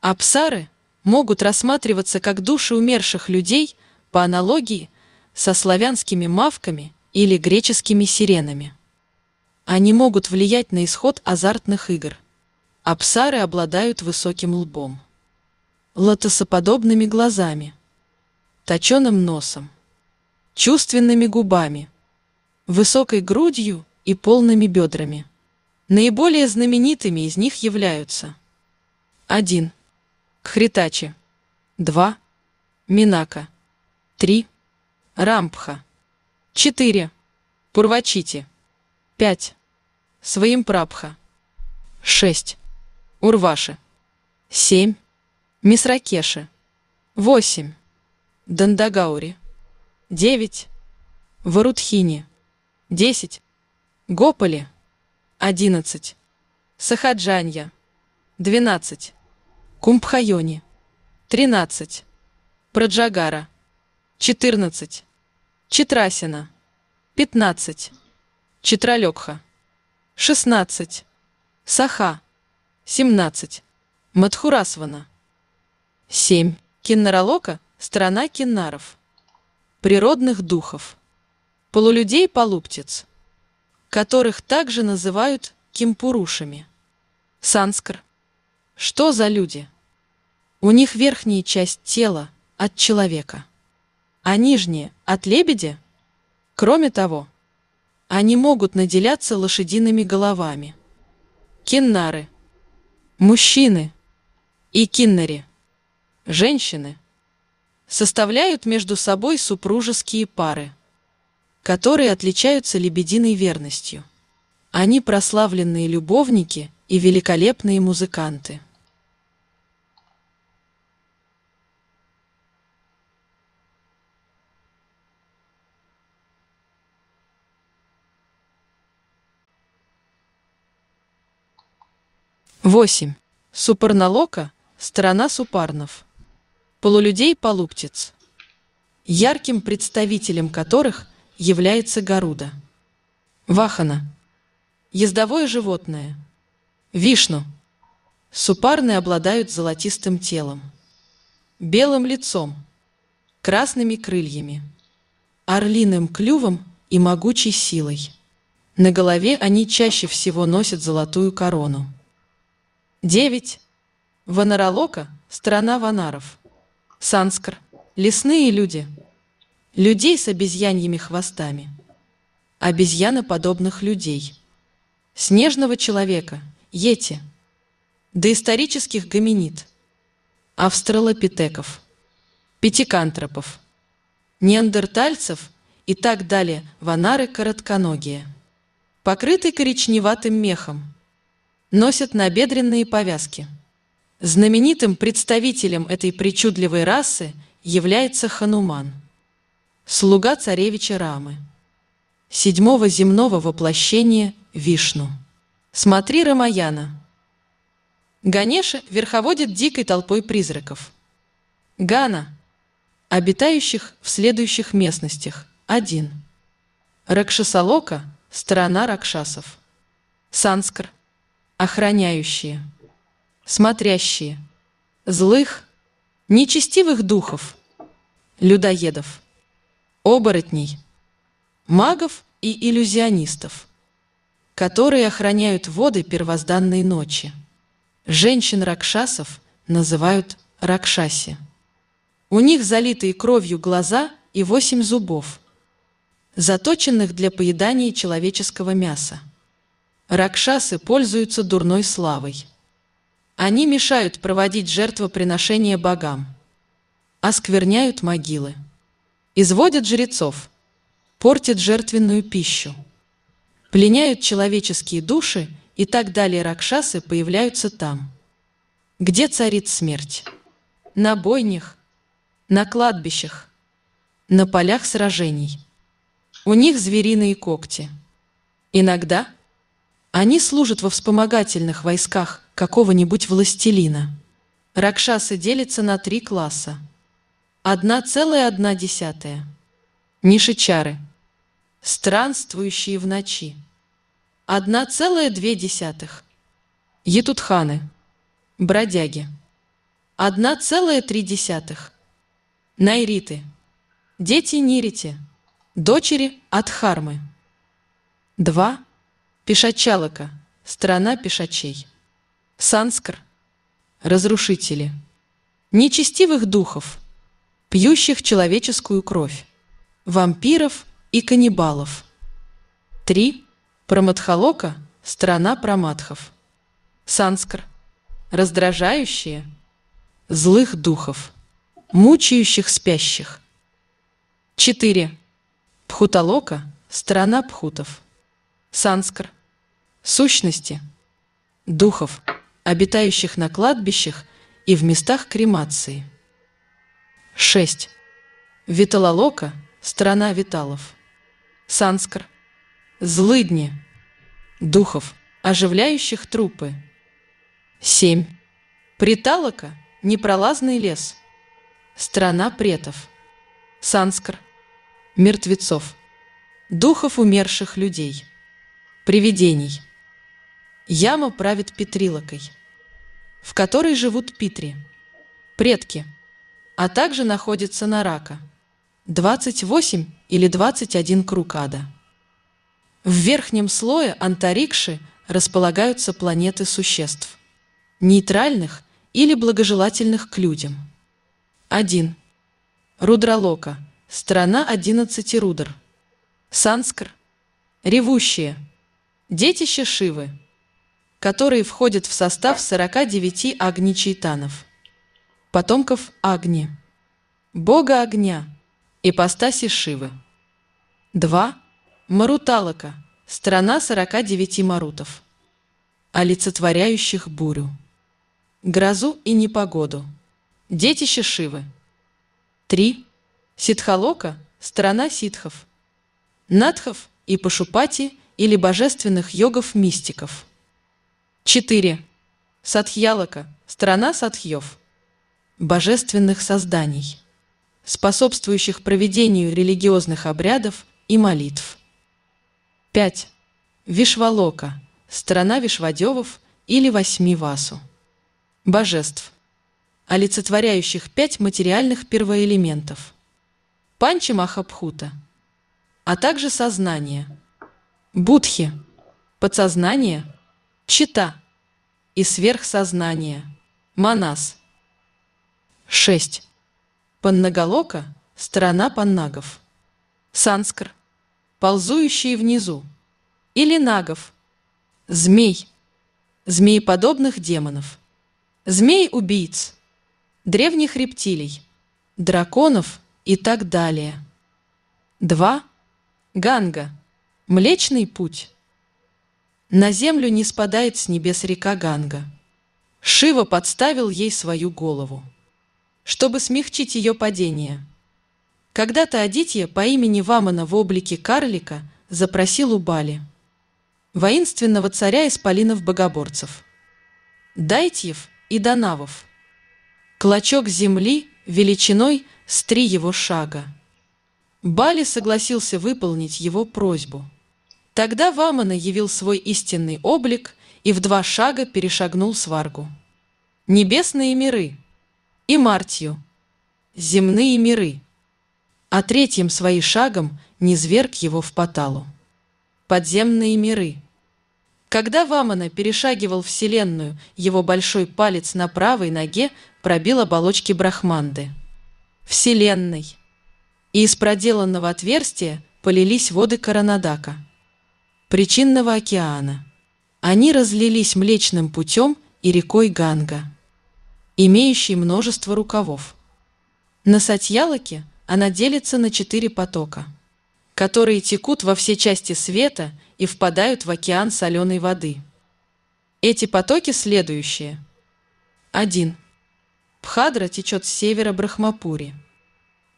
S1: апсары могут рассматриваться как души умерших людей по аналогии со славянскими мавками или греческими сиренами. Они могут влиять на исход азартных игр. Апсары обладают высоким лбом, лотосоподобными глазами, точеным носом, чувственными губами, высокой грудью и полными бедрами. Наиболее знаменитыми из них являются – 1. Хритачи. 2. Минака. 3. Рампха. 4. Пурвачити. 5. Своим прабха, 6. Урваши. 7. Мисракеши. 8. Дандагаури. 9. Варутхини. 10. Гополи. 11. Сахаджанья. 12. Кумбхайони. 13. Праджагара. 14. Читрасина. 15. Читралёкха. 16. Саха. 17. Матхурасвана 7. Киннаралока – страна киннаров. Природных духов. Полулюдей-полуптиц, которых также называют кимпурушами. Санскр – что за люди? У них верхняя часть тела от человека, а нижняя от лебедя. Кроме того, они могут наделяться лошадиными головами. Киннары. Мужчины. И киннари. Женщины. Составляют между собой супружеские пары, которые отличаются лебединой верностью. Они прославленные любовники и великолепные музыканты. 8. Супарналока – страна супарнов. Полулюдей-полуптиц. Ярким представителем которых является Гаруда. Вахана. Ездовое животное. Вишну. Супарны обладают золотистым телом, белым лицом, красными крыльями, орлиным клювом и могучей силой. На голове они чаще всего носят золотую корону. 9. Ванаралока – страна ванаров. Санскр – лесные люди. Людей с обезьяньими хвостами. Обезьяноподобных людей. Снежного человека – йети. Доисторических гоминид. Австралопитеков. Пятикантропов. Неандертальцев и так далее ванары коротконогие. Покрыты коричневатым мехом – носят набедренные повязки. Знаменитым представителем этой причудливой расы является Хануман, слуга царевича Рамы, седьмого земного воплощения Вишну. Смотри Рамаяна. Ганеша верховодит дикой толпой призраков. Гана, обитающих в следующих местностях. один. Ракшасалока – страна ракшасов. Санскр – охраняющие, смотрящие, злых, нечестивых духов, людоедов, оборотней, магов и иллюзионистов, которые охраняют воды первозданной ночи. Женщин-ракшасов называют ракшаси. У них залитые кровью глаза и восемь зубов, заточенных для поедания человеческого мяса. Ракшасы пользуются дурной славой. Они мешают проводить жертвоприношения богам, оскверняют могилы, изводят жрецов, портят жертвенную пищу, пленяют человеческие души и так далее ракшасы появляются там, где царит смерть. На бойнях, на кладбищах, на полях сражений. У них звериные когти. Иногда они служат во вспомогательных войсках какого-нибудь властелина. Ракшасы делятся на три класса. одна одна целая десятая, Нишичары. Странствующие в ночи. одна целая две десятых, Етутханы. Бродяги. одна целая три десятых, Найриты. Дети Нирити. Дочери Адхармы. Два. Пешачалока – страна пешачей. Санскр – разрушители. Нечестивых духов, пьющих человеческую кровь. Вампиров и каннибалов. 3. проматхалока страна проматхов. Санскр – раздражающие, злых духов, мучающих спящих. 4. Пхуталока – страна пхутов. Санскр сущности, духов, обитающих на кладбищах и в местах кремации. 6. Виталолока – страна виталов. Санскр – злыдни, духов, оживляющих трупы. 7. Приталока – непролазный лес, страна претов. Санскр – мертвецов, духов умерших людей, привидений. Яма правит Петрилокой, в которой живут Питри, предки, а также находится Нарака, 28 или 21 круг ада. В верхнем слое Антарикши располагаются планеты существ, нейтральных или благожелательных к людям. 1. Рудралока, страна 11 рудр. Санскр, ревущие, детище Шивы – которые входят в состав 49 агни-чайтанов, потомков Агни, бога огня, ипостаси Шивы. 2. Маруталака – страна 49 марутов, олицетворяющих бурю, грозу и непогоду, детище Шивы. 3. Ситхалока – страна ситхов, надхов и пашупати или божественных йогов-мистиков – 4. Садхьялока – страна садхьев, божественных созданий, способствующих проведению религиозных обрядов и молитв. 5. Вишвалока – страна вишвадевов или восьми васу, божеств, олицетворяющих пять материальных первоэлементов – панчамахабхута, а также сознание, будхи, подсознание – Чита и сверхсознание. Манас. 6. Паннагалока – страна паннагов. Санскр – ползущие внизу. Или нагов – змей, змееподобных демонов. Змей-убийц, древних рептилий, драконов и так далее. 2. Ганга – Млечный путь. На землю не спадает с небес река Ганга. Шива подставил ей свою голову, чтобы смягчить ее падение. Когда-то Адитья по имени Вамана в облике карлика запросил у Бали, воинственного царя из полинов богоборцев Дайтьев и Донавов, клочок земли величиной с три его шага. Бали согласился выполнить его просьбу – Тогда Вамана явил свой истинный облик и в два шага перешагнул сваргу. Небесные миры и Мартью, земные миры, а третьим своим шагом низверг его в поталу. Подземные миры. Когда Вамана перешагивал Вселенную, его большой палец на правой ноге пробил оболочки Брахманды. Вселенной. И из проделанного отверстия полились воды Коронадака – Причинного океана. Они разлились Млечным путем и рекой Ганга, имеющей множество рукавов. На Сатьялоке она делится на четыре потока, которые текут во все части света и впадают в океан соленой воды. Эти потоки следующие. 1. Пхадра течет с севера Брахмапури,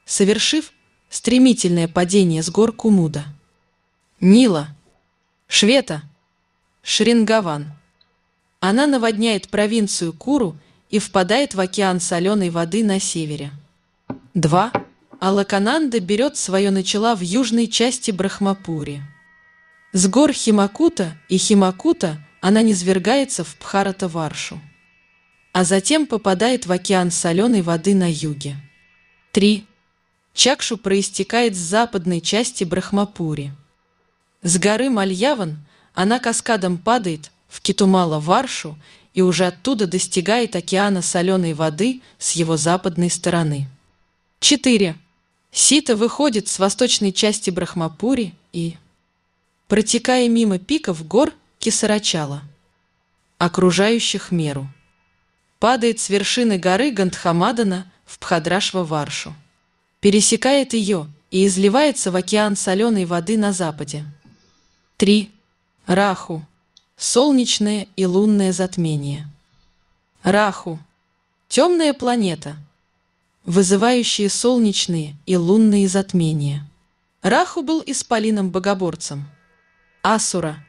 S1: совершив стремительное падение с гор Кумуда. Нила – Швета. Шрингаван. Она наводняет провинцию Куру и впадает в океан соленой воды на севере. 2. Алакананда берет свое начало в южной части Брахмапури. С гор Химакута и Химакута она низвергается в Пхарата-Варшу, а затем попадает в океан соленой воды на юге. 3. Чакшу проистекает с западной части Брахмапури. С горы Мальяван она каскадом падает в Китумала-Варшу и уже оттуда достигает океана соленой воды с его западной стороны. 4. Сита выходит с восточной части Брахмапури и, протекая мимо пиков гор Кисарачала, окружающих меру, падает с вершины горы Гандхамадана в Пхадрашва-Варшу, пересекает ее и изливается в океан соленой воды на западе. 3. Раху. Солнечное и лунное затмение. Раху. Темная планета. Вызывающие солнечные и лунные затмения. Раху был исполином-богоборцем. Асура.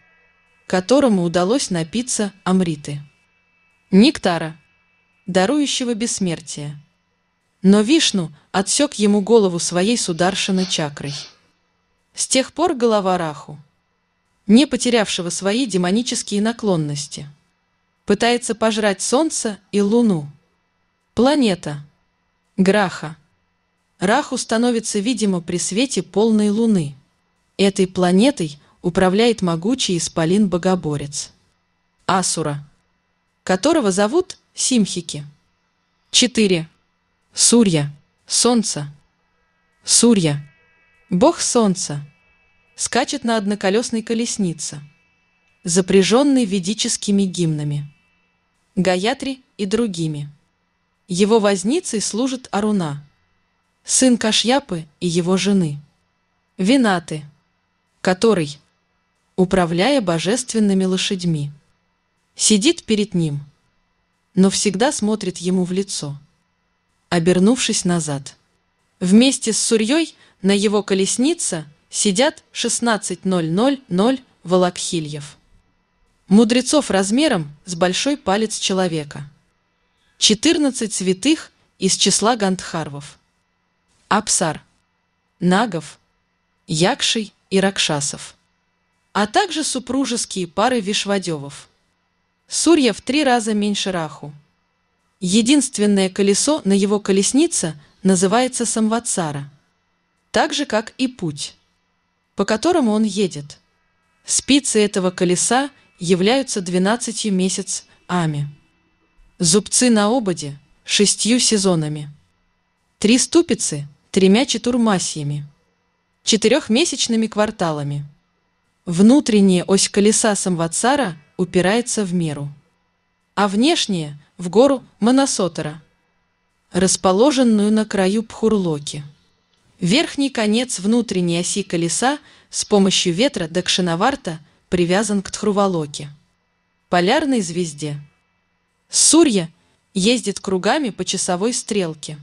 S1: Которому удалось напиться Амриты. Нектара. Дарующего бессмертие. Но Вишну отсек ему голову своей сударшиной чакрой. С тех пор голова Раху – не потерявшего свои демонические наклонности. Пытается пожрать Солнце и Луну. Планета. Граха. Раху становится видимо при свете полной Луны. Этой планетой управляет могучий исполин-богоборец. Асура, которого зовут Симхики. 4. Сурья. Солнце. Сурья. Бог Солнца скачет на одноколесной колеснице, запряженной ведическими гимнами, Гаятри и другими. Его возницей служит Аруна, сын Кашьяпы и его жены, Винаты, который, управляя божественными лошадьми, сидит перед ним, но всегда смотрит ему в лицо, обернувшись назад. Вместе с Сурьей на его колеснице – сидят 16.000 волокхильев. Мудрецов размером с большой палец человека. 14 святых из числа гандхарвов. Апсар, нагов, якшей и ракшасов. А также супружеские пары вишвадевов. Сурья в три раза меньше раху. Единственное колесо на его колеснице называется самватсара, так же как и путь по которому он едет. Спицы этого колеса являются двенадцатью месяц ами. Зубцы на ободе – шестью сезонами. Три ступицы – тремя четурмасиями. Четырехмесячными кварталами. Внутренняя ось колеса самватсара упирается в меру, а внешняя – в гору манасотера, расположенную на краю Пхурлоки. Верхний конец внутренней оси колеса с помощью ветра Дакшинаварта привязан к Тхрувалоке, полярной звезде. Сурья ездит кругами по часовой стрелке.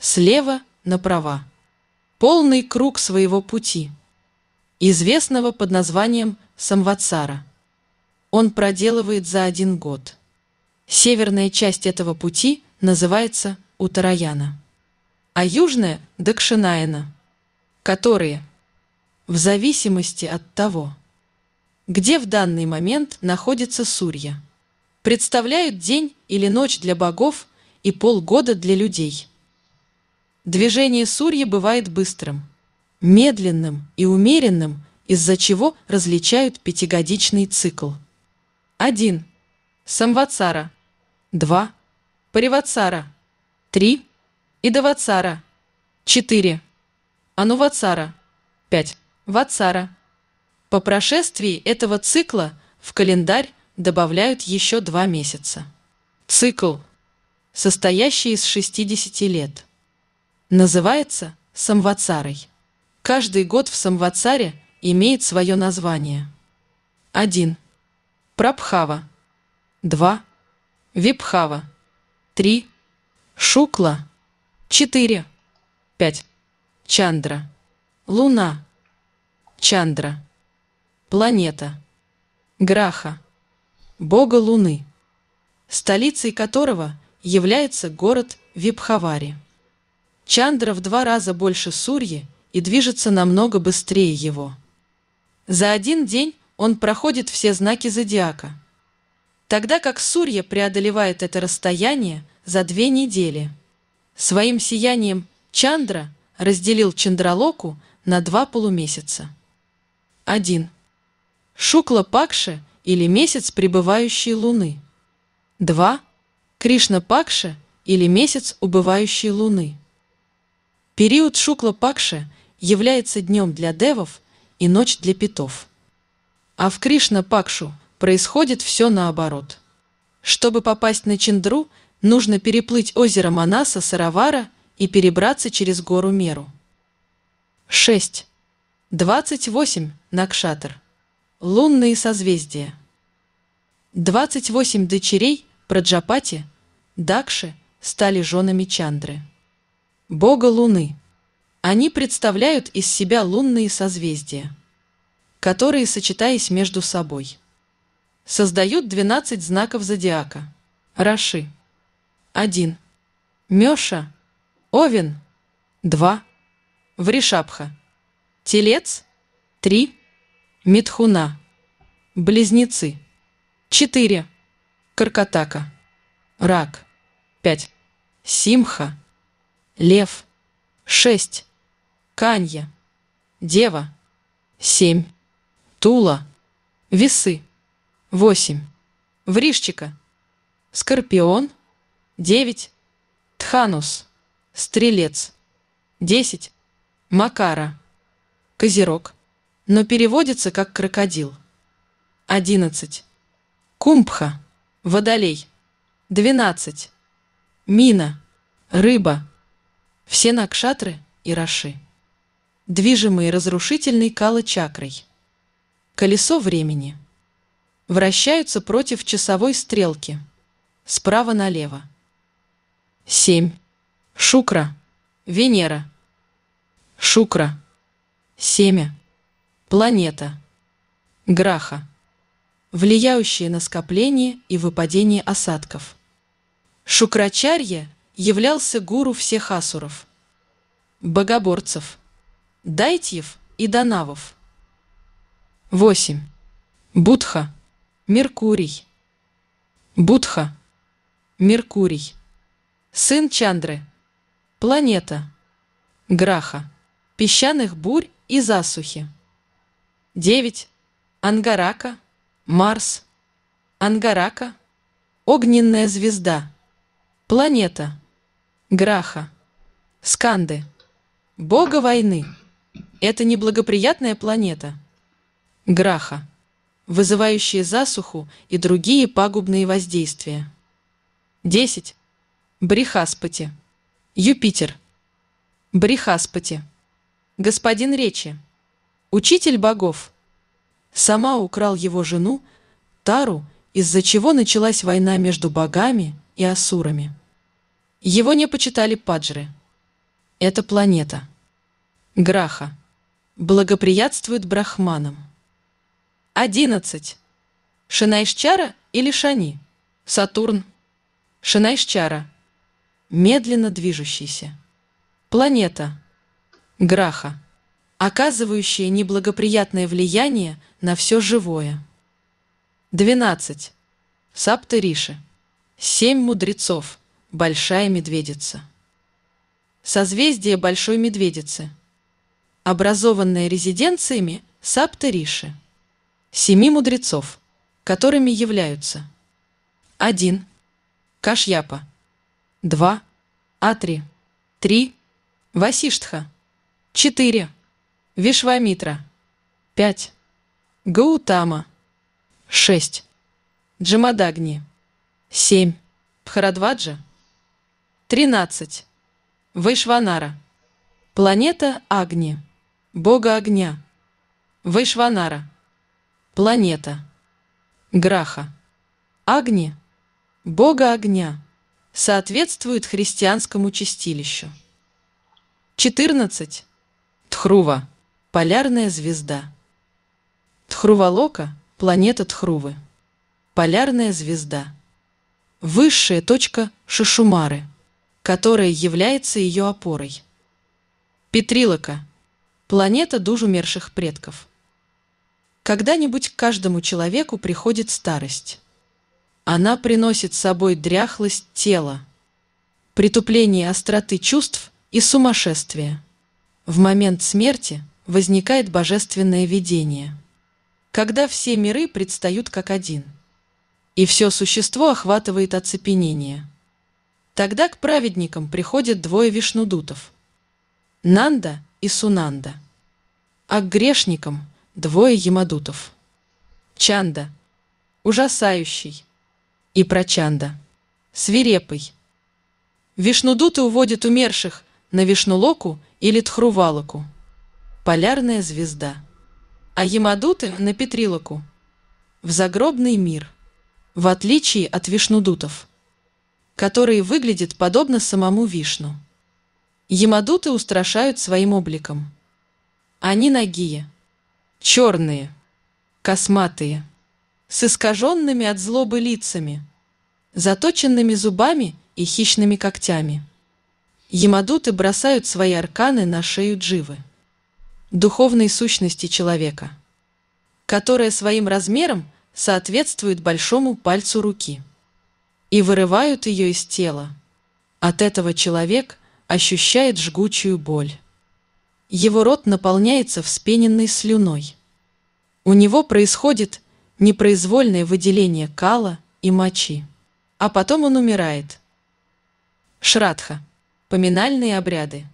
S1: Слева направо. Полный круг своего пути, известного под названием Самватсара. Он проделывает за один год. Северная часть этого пути называется Утараяна а южная – до которые в зависимости от того, где в данный момент находится Сурья, представляют день или ночь для богов и полгода для людей. Движение Сурья бывает быстрым, медленным и умеренным, из-за чего различают пятигодичный цикл. 1. Самватсара 2. Париватсара 3. И Ида Вацара. 4. ну Вацара. 5. Вацара. По прошествии этого цикла в календарь добавляют еще два месяца. Цикл, состоящий из 60 лет, называется самвацарой. Каждый год в самвацаре имеет свое название. 1. Прабхава. 2. Випхава. 3. Шукла. 4. 5. Чандра. Луна. Чандра. Планета. Граха. Бога Луны. Столицей которого является город Випхавари. Чандра в два раза больше Сурьи и движется намного быстрее его. За один день он проходит все знаки зодиака. Тогда как Сурья преодолевает это расстояние за две недели – Своим сиянием Чандра разделил Чандралоку на два полумесяца. 1. Шукла Пакша или месяц пребывающей луны. 2. Кришна Пакша или месяц убывающей луны. Период Шукла Пакша является днем для девов и ночь для питов. А в Кришна Пакшу происходит все наоборот. Чтобы попасть на Чандру – нужно переплыть озеро Манаса Саравара и перебраться через гору Меру. 6. 28. Накшатр. Лунные созвездия. 28 дочерей Праджапати, Дакши, стали женами Чандры. Бога Луны. Они представляют из себя лунные созвездия, которые, сочетаясь между собой, создают 12 знаков зодиака – Раши. 1. Мёша. Овен. 2. Вришапха. Телец. 3. медхуна, Близнецы. 4. Каркатака. Рак. 5. Симха. Лев. 6. Канья. Дева. 7. Тула. Весы. 8. Вришчика. Скорпион. 9. Тханус. Стрелец. 10. Макара. Козерог. Но переводится как крокодил. 11. Кумпха Водолей. 12. Мина. Рыба. Все накшатры и раши. Движимые разрушительной калы чакрой Колесо времени. Вращаются против часовой стрелки. Справа налево семь Шукра. Венера. Шукра. Семя. Планета. Граха. Влияющие на скопление и выпадение осадков. Шукрачарья являлся гуру всех асуров, богоборцев, дайтьев и данавов. 8. Будха. Меркурий. Будха. Меркурий. Сын Чандры. Планета. Граха. Песчаных бурь и засухи. 9. Ангарака. Марс. Ангарака. Огненная звезда. Планета. Граха. Сканды. Бога войны. Это неблагоприятная планета. Граха. Вызывающие засуху и другие пагубные воздействия. 10. Брихаспати. Юпитер. Брихаспати. Господин речи. Учитель богов. Сама украл его жену, Тару, из-за чего началась война между богами и асурами. Его не почитали паджры. Это планета. Граха. Благоприятствует брахманам. 11. Шинайшчара или Шани? Сатурн. Шинайшчара – медленно движущийся. Планета. Граха. Оказывающая неблагоприятное влияние на все живое. 12. Саптериши. Семь мудрецов. Большая медведица. Созвездие Большой Медведицы. Образованное резиденциями Саптериши. Семи мудрецов, которыми являются 1. Кашьяпа – 2, Атри, 3, Васиштха, 4, Вишвамитра, 5, Гаутама, 6, Джамадагни, 7, Пхарадваджа, 13, Вайшванара, планета Агни, бога огня, Вайшванара, планета, Граха, Агни, бога огня соответствует христианскому чистилищу. 14. Тхрува – полярная звезда. Тхрувалока – планета Тхрувы. Полярная звезда. Высшая точка Шишумары, которая является ее опорой. Петрилока – планета душ умерших предков. Когда-нибудь к каждому человеку приходит старость. Она приносит с собой дряхлость тела, притупление остроты чувств и сумасшествие. В момент смерти возникает божественное видение, когда все миры предстают как один, и все существо охватывает оцепенение. Тогда к праведникам приходят двое вишнудутов – Нанда и Сунанда, а к грешникам – двое ямадутов. Чанда – ужасающий, и Прачанда. Свирепый. Вишнудуты уводят умерших на Вишнулоку или Тхрувалоку. Полярная звезда. А Ямадуты на Петрилоку. В загробный мир. В отличие от Вишнудутов, которые выглядят подобно самому Вишну. Ямадуты устрашают своим обликом. Они нагие, черные, косматые с искаженными от злобы лицами, заточенными зубами и хищными когтями. Ямадуты бросают свои арканы на шею Дживы, духовной сущности человека, которая своим размером соответствует большому пальцу руки, и вырывают ее из тела. От этого человек ощущает жгучую боль. Его рот наполняется вспененной слюной. У него происходит непроизвольное выделение кала и мочи. А потом он умирает. Шрадха. Поминальные обряды.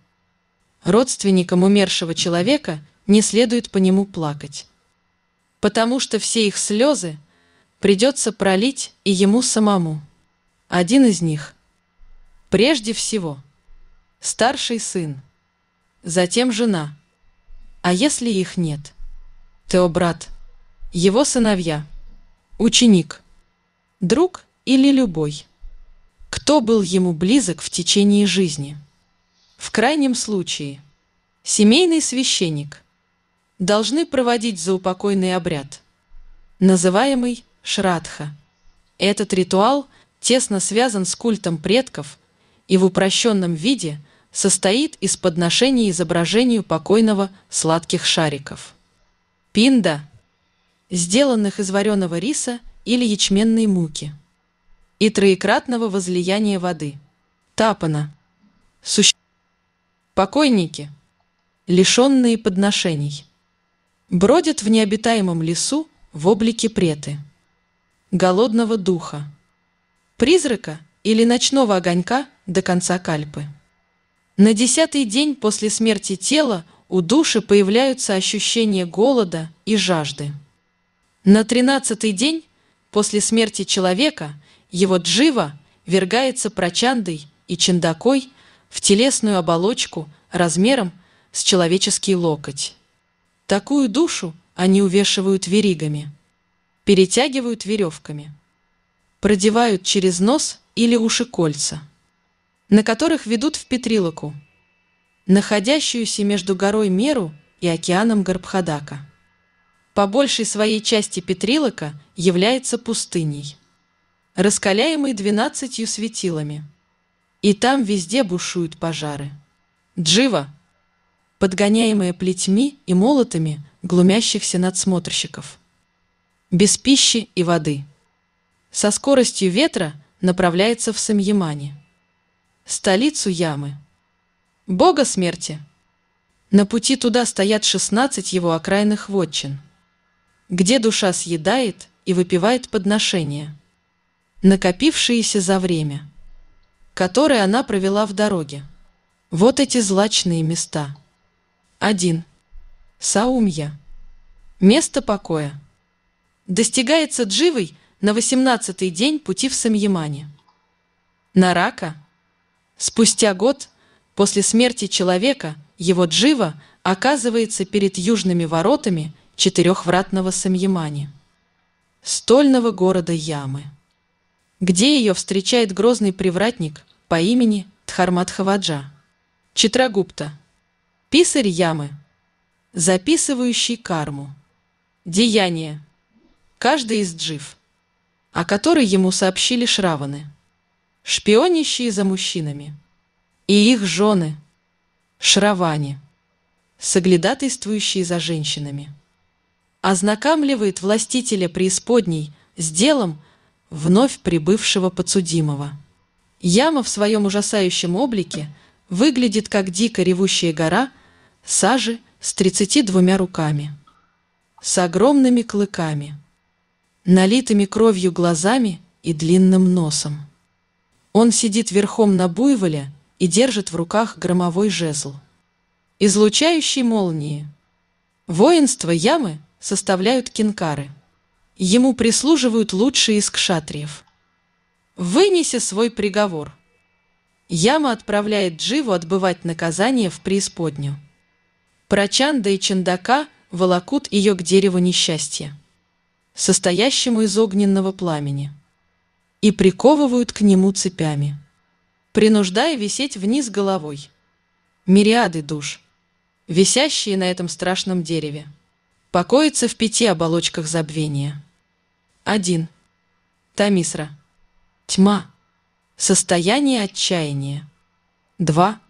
S1: Родственникам умершего человека не следует по нему плакать, потому что все их слезы придется пролить и ему самому. Один из них. Прежде всего, старший сын, затем жена. А если их нет? Тео, брат, его сыновья. Ученик. Друг или любой. Кто был ему близок в течение жизни. В крайнем случае. Семейный священник. Должны проводить заупокойный обряд. Называемый Шрадха. Этот ритуал тесно связан с культом предков и в упрощенном виде состоит из подношения изображению покойного сладких шариков. Пинда – сделанных из вареного риса или ячменной муки, и троекратного возлияния воды. Тапана. Суще... Покойники, лишенные подношений, бродят в необитаемом лесу в облике преты, голодного духа, призрака или ночного огонька до конца кальпы. На десятый день после смерти тела у души появляются ощущения голода и жажды. На тринадцатый день после смерти человека его джива вергается прочандой и чиндакой в телесную оболочку размером с человеческий локоть. Такую душу они увешивают веригами, перетягивают веревками, продевают через нос или уши кольца, на которых ведут в Петрилоку, находящуюся между горой Меру и океаном Гарбхадака по большей своей части Петрилока является пустыней, раскаляемой двенадцатью светилами. И там везде бушуют пожары. Джива, подгоняемая плетьми и молотами глумящихся надсмотрщиков. Без пищи и воды. Со скоростью ветра направляется в Самьямане, столицу Ямы. Бога смерти. На пути туда стоят 16 его окраинных вотчин – где душа съедает и выпивает подношения, накопившиеся за время, которое она провела в дороге. Вот эти злачные места. 1. Саумья. Место покоя. Достигается дживой на 18-й день пути в Самьямане. Нарака. Спустя год после смерти человека его джива оказывается перед южными воротами – четырехвратного Самьямани, стольного города Ямы, где ее встречает грозный привратник по имени Дхармат Хаваджа, Читрагупта, писарь Ямы, записывающий карму, деяние, каждый из джив, о которой ему сообщили шраваны, шпионящие за мужчинами, и их жены, шравани, соглядатайствующие за женщинами ознакомливает властителя преисподней с делом вновь прибывшего подсудимого. Яма в своем ужасающем облике выглядит как дико ревущая гора сажи с 32 руками, с огромными клыками, налитыми кровью глазами и длинным носом. Он сидит верхом на буйволе и держит в руках громовой жезл, излучающий молнии. Воинство ямы составляют кинкары. Ему прислуживают лучшие из кшатриев. «Вынеси свой приговор!» Яма отправляет Дживу отбывать наказание в преисподнюю. Прочанда и Чандака волокут ее к дереву несчастья, состоящему из огненного пламени, и приковывают к нему цепями, принуждая висеть вниз головой. Мириады душ, висящие на этом страшном дереве покоится в пяти оболочках забвения. 1. Тамисра. Тьма. Состояние отчаяния. 2.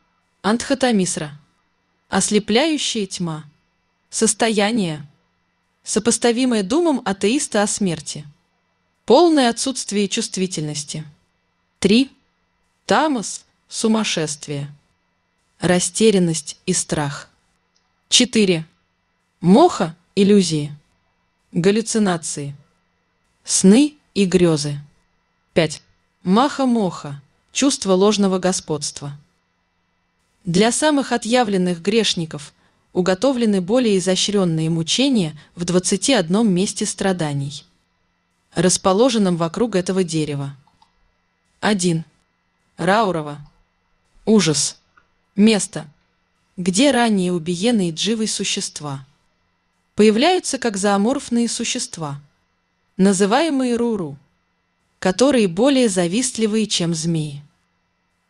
S1: Антхатамисра. Ослепляющая тьма. Состояние. Сопоставимое думам атеиста о смерти. Полное отсутствие чувствительности. 3. Тамос. Сумасшествие. Растерянность и страх. 4. Моха Иллюзии. Галлюцинации. Сны и грезы. 5. Маха-моха. Чувство ложного господства. Для самых отъявленных грешников уготовлены более изощренные мучения в 21 месте страданий, расположенном вокруг этого дерева. 1. Раурова. Ужас. Место, где ранее убиены дживые дживы существа – появляются как зооморфные существа, называемые руру, которые более завистливые, чем змеи,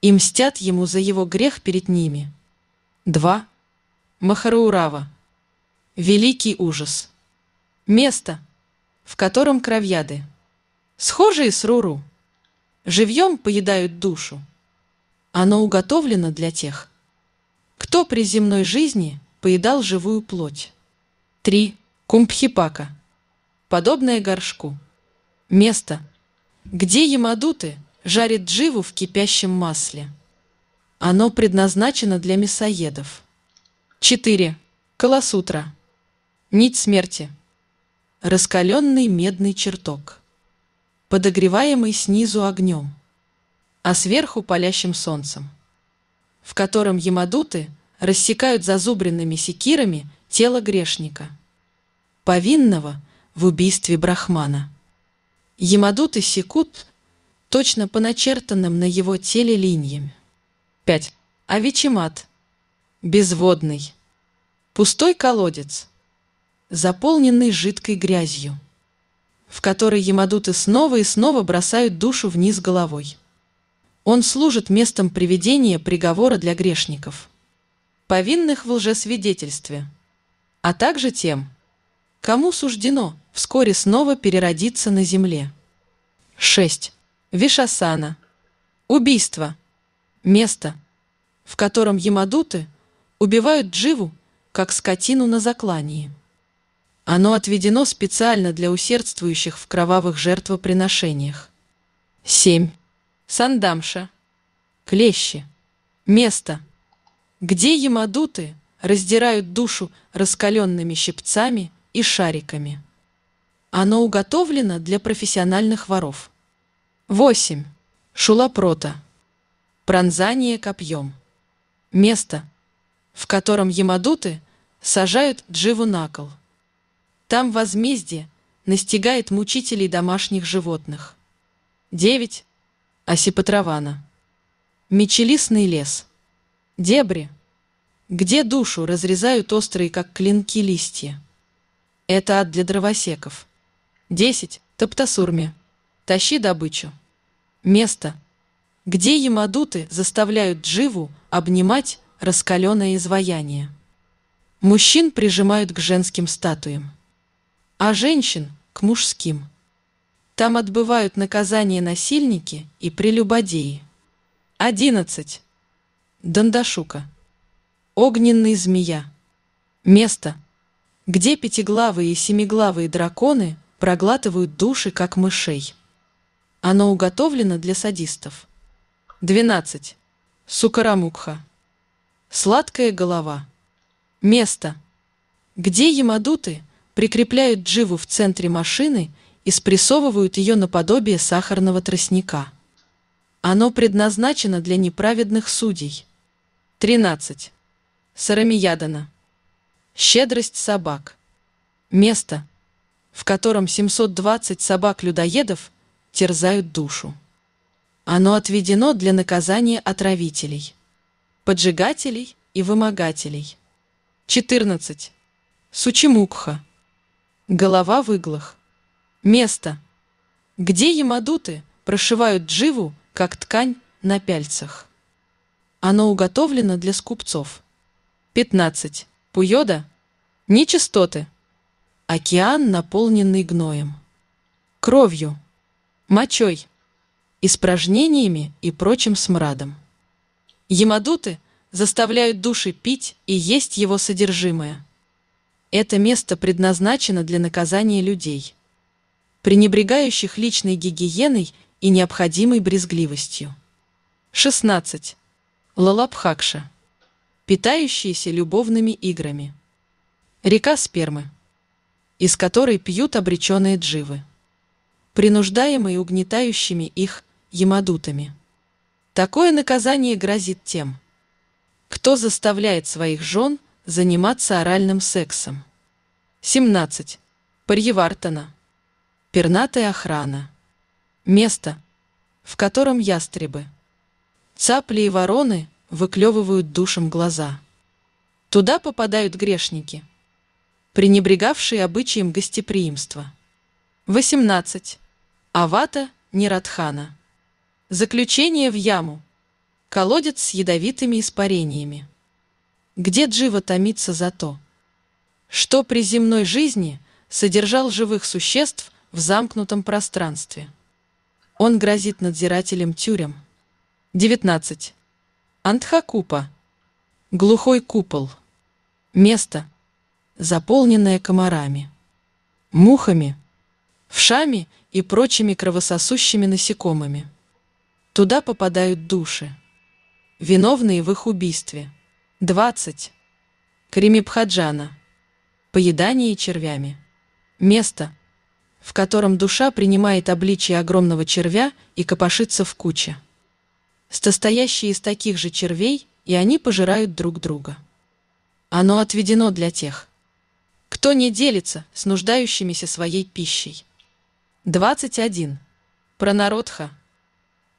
S1: и мстят ему за его грех перед ними. 2. Махараурава. Великий ужас. Место, в котором кровьяды, схожие с руру, живьем поедают душу. Оно уготовлено для тех, кто при земной жизни поедал живую плоть. 3. Кумбхипака. Подобное горшку. Место. Где Ямадуты жарит дживу в кипящем масле. Оно предназначено для мясоедов. 4. Колосутра. Нить смерти. Раскаленный медный чертог. Подогреваемый снизу огнем, а сверху палящим солнцем, в котором ямадуты рассекают зазубренными секирами тело грешника, повинного в убийстве Брахмана. Ямадуты секут точно по начертанным на его теле линиями. 5. Авичимат. Безводный. Пустой колодец, заполненный жидкой грязью, в которой ямадуты снова и снова бросают душу вниз головой. Он служит местом приведения приговора для грешников, повинных в лжесвидетельстве а также тем, кому суждено вскоре снова переродиться на земле. 6. Вишасана. Убийство. Место, в котором ямадуты убивают дживу, как скотину на заклании. Оно отведено специально для усердствующих в кровавых жертвоприношениях. 7. Сандамша. Клещи. Место, где ямадуты – раздирают душу раскаленными щипцами и шариками. Оно уготовлено для профессиональных воров. 8. Шулапрота. Пронзание копьем. Место, в котором ямадуты сажают дживу на кол. Там возмездие настигает мучителей домашних животных. 9. Осипотравана. Мечелистный лес. Дебри. Где душу разрезают острые, как клинки, листья? Это ад для дровосеков. Десять. Топтасурме. Тащи добычу. Место. Где ямадуты заставляют дживу обнимать раскаленное изваяние? Мужчин прижимают к женским статуям, а женщин – к мужским. Там отбывают наказание насильники и прелюбодеи. Одиннадцать Дандашука. Огненный змея. Место, где пятиглавые и семиглавые драконы проглатывают души, как мышей. Оно уготовлено для садистов. 12. Сукарамукха. Сладкая голова. Место, где ямадуты прикрепляют дживу в центре машины и спрессовывают ее наподобие сахарного тростника. Оно предназначено для неправедных судей. 13. Сарамиядана. Щедрость собак. Место, в котором 720 собак-людоедов терзают душу. Оно отведено для наказания отравителей, поджигателей и вымогателей. 14. Сучимукха. Голова в иглах. Место, где ямадуты прошивают дживу, как ткань на пяльцах. Оно уготовлено для скупцов. 15. Пуйода – нечистоты. Океан, наполненный гноем. Кровью, мочой, испражнениями и прочим смрадом. Ямадуты заставляют души пить и есть его содержимое. Это место предназначено для наказания людей, пренебрегающих личной гигиеной и необходимой брезгливостью. 16. Лалабхакша – питающиеся любовными играми. Река спермы, из которой пьют обреченные дживы, принуждаемые угнетающими их ямадутами. Такое наказание грозит тем, кто заставляет своих жен заниматься оральным сексом. 17. Парьевартена. Пернатая охрана. Место, в котором ястребы, цапли и вороны выклевывают душам глаза. Туда попадают грешники, пренебрегавшие обычаем гостеприимства. 18. Авата Нирадхана. Заключение в яму. Колодец с ядовитыми испарениями. Где Джива томится за то, что при земной жизни содержал живых существ в замкнутом пространстве. Он грозит надзирателем тюрем. 19. Антхакупа. Глухой купол. Место, заполненное комарами, мухами, вшами и прочими кровососущими насекомыми. Туда попадают души, виновные в их убийстве. 20. Кремипхаджана. Поедание червями. Место, в котором душа принимает обличие огромного червя и копошится в куче состоящие из таких же червей, и они пожирают друг друга. Оно отведено для тех, кто не делится с нуждающимися своей пищей. 21. Про народха.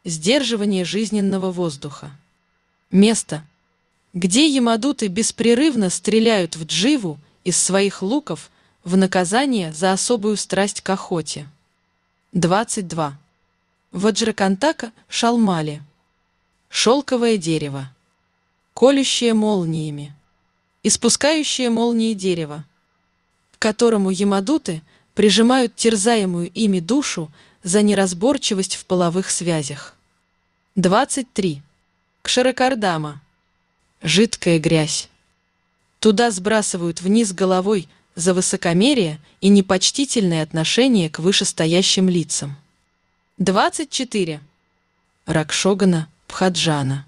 S1: Сдерживание жизненного воздуха. Место, где ямадуты беспрерывно стреляют в дживу из своих луков в наказание за особую страсть к охоте. 22. Ваджракантака Шалмали. Шелковое дерево. Колющее молниями. Испускающее молнии дерево, к которому ямадуты прижимают терзаемую ими душу за неразборчивость в половых связях. 23. Кшаракардама. Жидкая грязь. Туда сбрасывают вниз головой за высокомерие и непочтительное отношение к вышестоящим лицам. 24. Ракшогана – Бхаджана.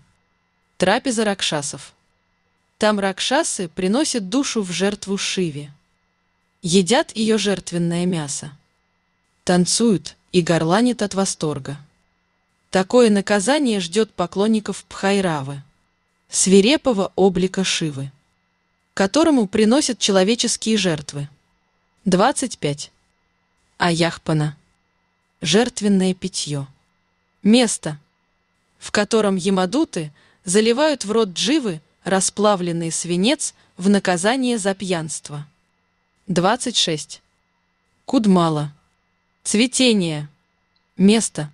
S1: Трапеза ракшасов. Там ракшасы приносят душу в жертву Шиве. Едят ее жертвенное мясо. Танцуют и горланят от восторга. Такое наказание ждет поклонников Пхайравы, свирепого облика Шивы, которому приносят человеческие жертвы. 25. Аяхпана. Жертвенное питье. Место – в котором ямадуты заливают в рот дживы расплавленный свинец в наказание за пьянство. 26. Кудмала. Цветение. Место,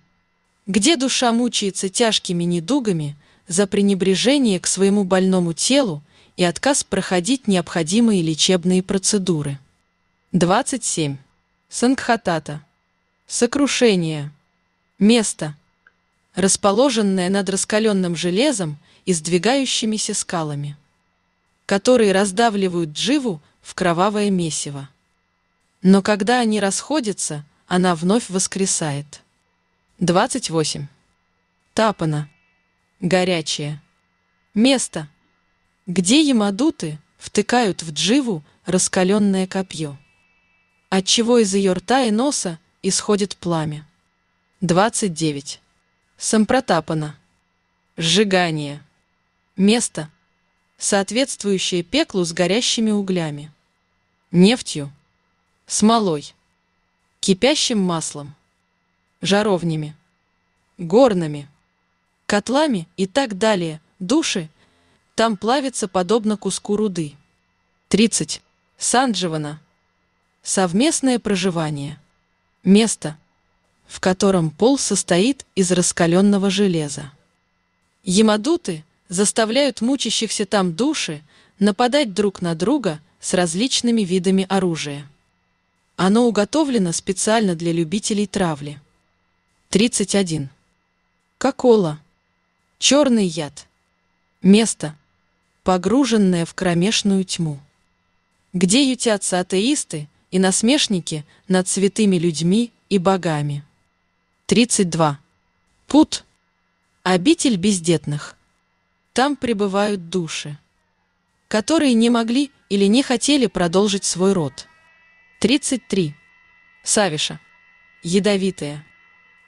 S1: где душа мучается тяжкими недугами за пренебрежение к своему больному телу и отказ проходить необходимые лечебные процедуры. 27. Сангхатата. Сокрушение. Место – расположенная над раскаленным железом и сдвигающимися скалами, которые раздавливают дживу в кровавое месиво. Но когда они расходятся, она вновь воскресает. 28. Тапана. Горячее. Место, где ямадуты втыкают в дживу раскаленное копье, отчего из ее рта и носа исходит пламя. 29 сампротапана, Сжигание. Место, соответствующее пеклу с горящими углями, нефтью, смолой, кипящим маслом, жаровнями, горнами, котлами и так далее, души, там плавится подобно куску руды. 30. санджевана, Совместное проживание. Место – в котором пол состоит из раскаленного железа. Ямадуты заставляют мучащихся там души нападать друг на друга с различными видами оружия. Оно уготовлено специально для любителей травли. 31. Кокола. Черный яд. Место, погруженное в кромешную тьму. Где ютятся атеисты и насмешники над святыми людьми и богами. 32. Пут. Обитель бездетных. Там пребывают души, которые не могли или не хотели продолжить свой род. 33. Савиша. Ядовитое.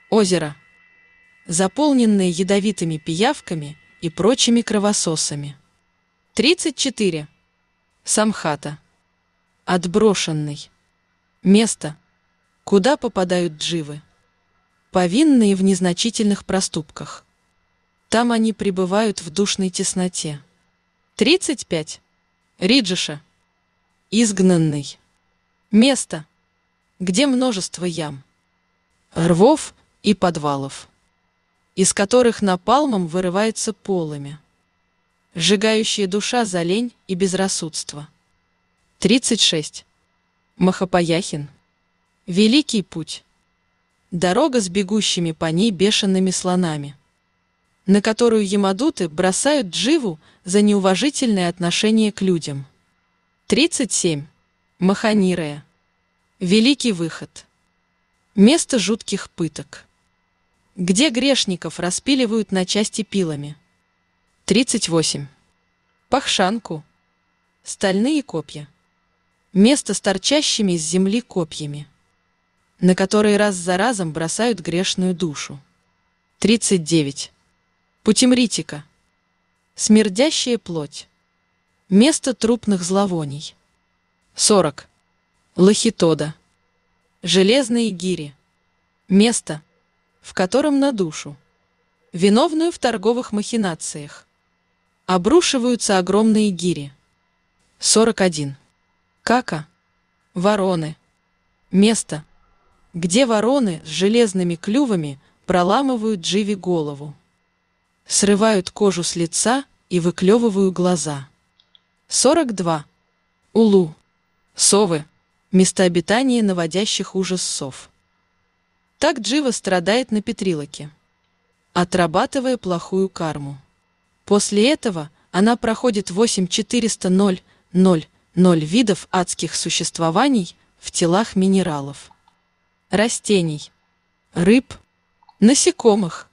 S1: Озеро. Заполненные ядовитыми пиявками и прочими кровососами. 34. Самхата. Отброшенный. Место, куда попадают дживы повинные в незначительных проступках. Там они пребывают в душной тесноте. 35. Риджиша. Изгнанный. Место, где множество ям, рвов и подвалов, из которых напалмом вырывается полами, сжигающая душа за лень и безрассудство. 36. Махапаяхин. Великий путь дорога с бегущими по ней бешеными слонами, на которую ямадуты бросают дживу за неуважительное отношение к людям. 37. Маханирая. Великий выход. Место жутких пыток. Где грешников распиливают на части пилами. 38. Пахшанку. Стальные копья. Место с торчащими из земли копьями на которые раз за разом бросают грешную душу. 39. Путемритика. Смердящая плоть. Место трупных зловоний. 40. Лохитода. Железные гири. Место, в котором на душу, виновную в торговых махинациях, обрушиваются огромные гири. 41. Кака. Вороны. Место, где вороны с железными клювами проламывают Дживи голову. Срывают кожу с лица и выклевывают глаза. 42. Улу. Совы. Места обитания наводящих ужас сов. Так Джива страдает на Петрилоке, отрабатывая плохую карму. После этого она проходит 8400 000 видов адских существований в телах минералов растений, рыб, насекомых,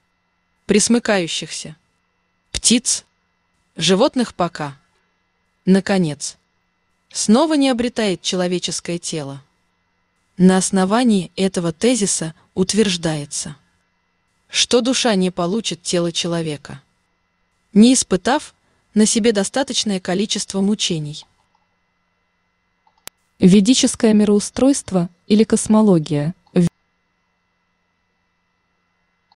S1: присмыкающихся, птиц, животных пока. Наконец, снова не обретает человеческое тело. На основании этого тезиса утверждается, что душа не получит тело человека, не испытав на себе достаточное количество мучений. Ведическое мироустройство или космология –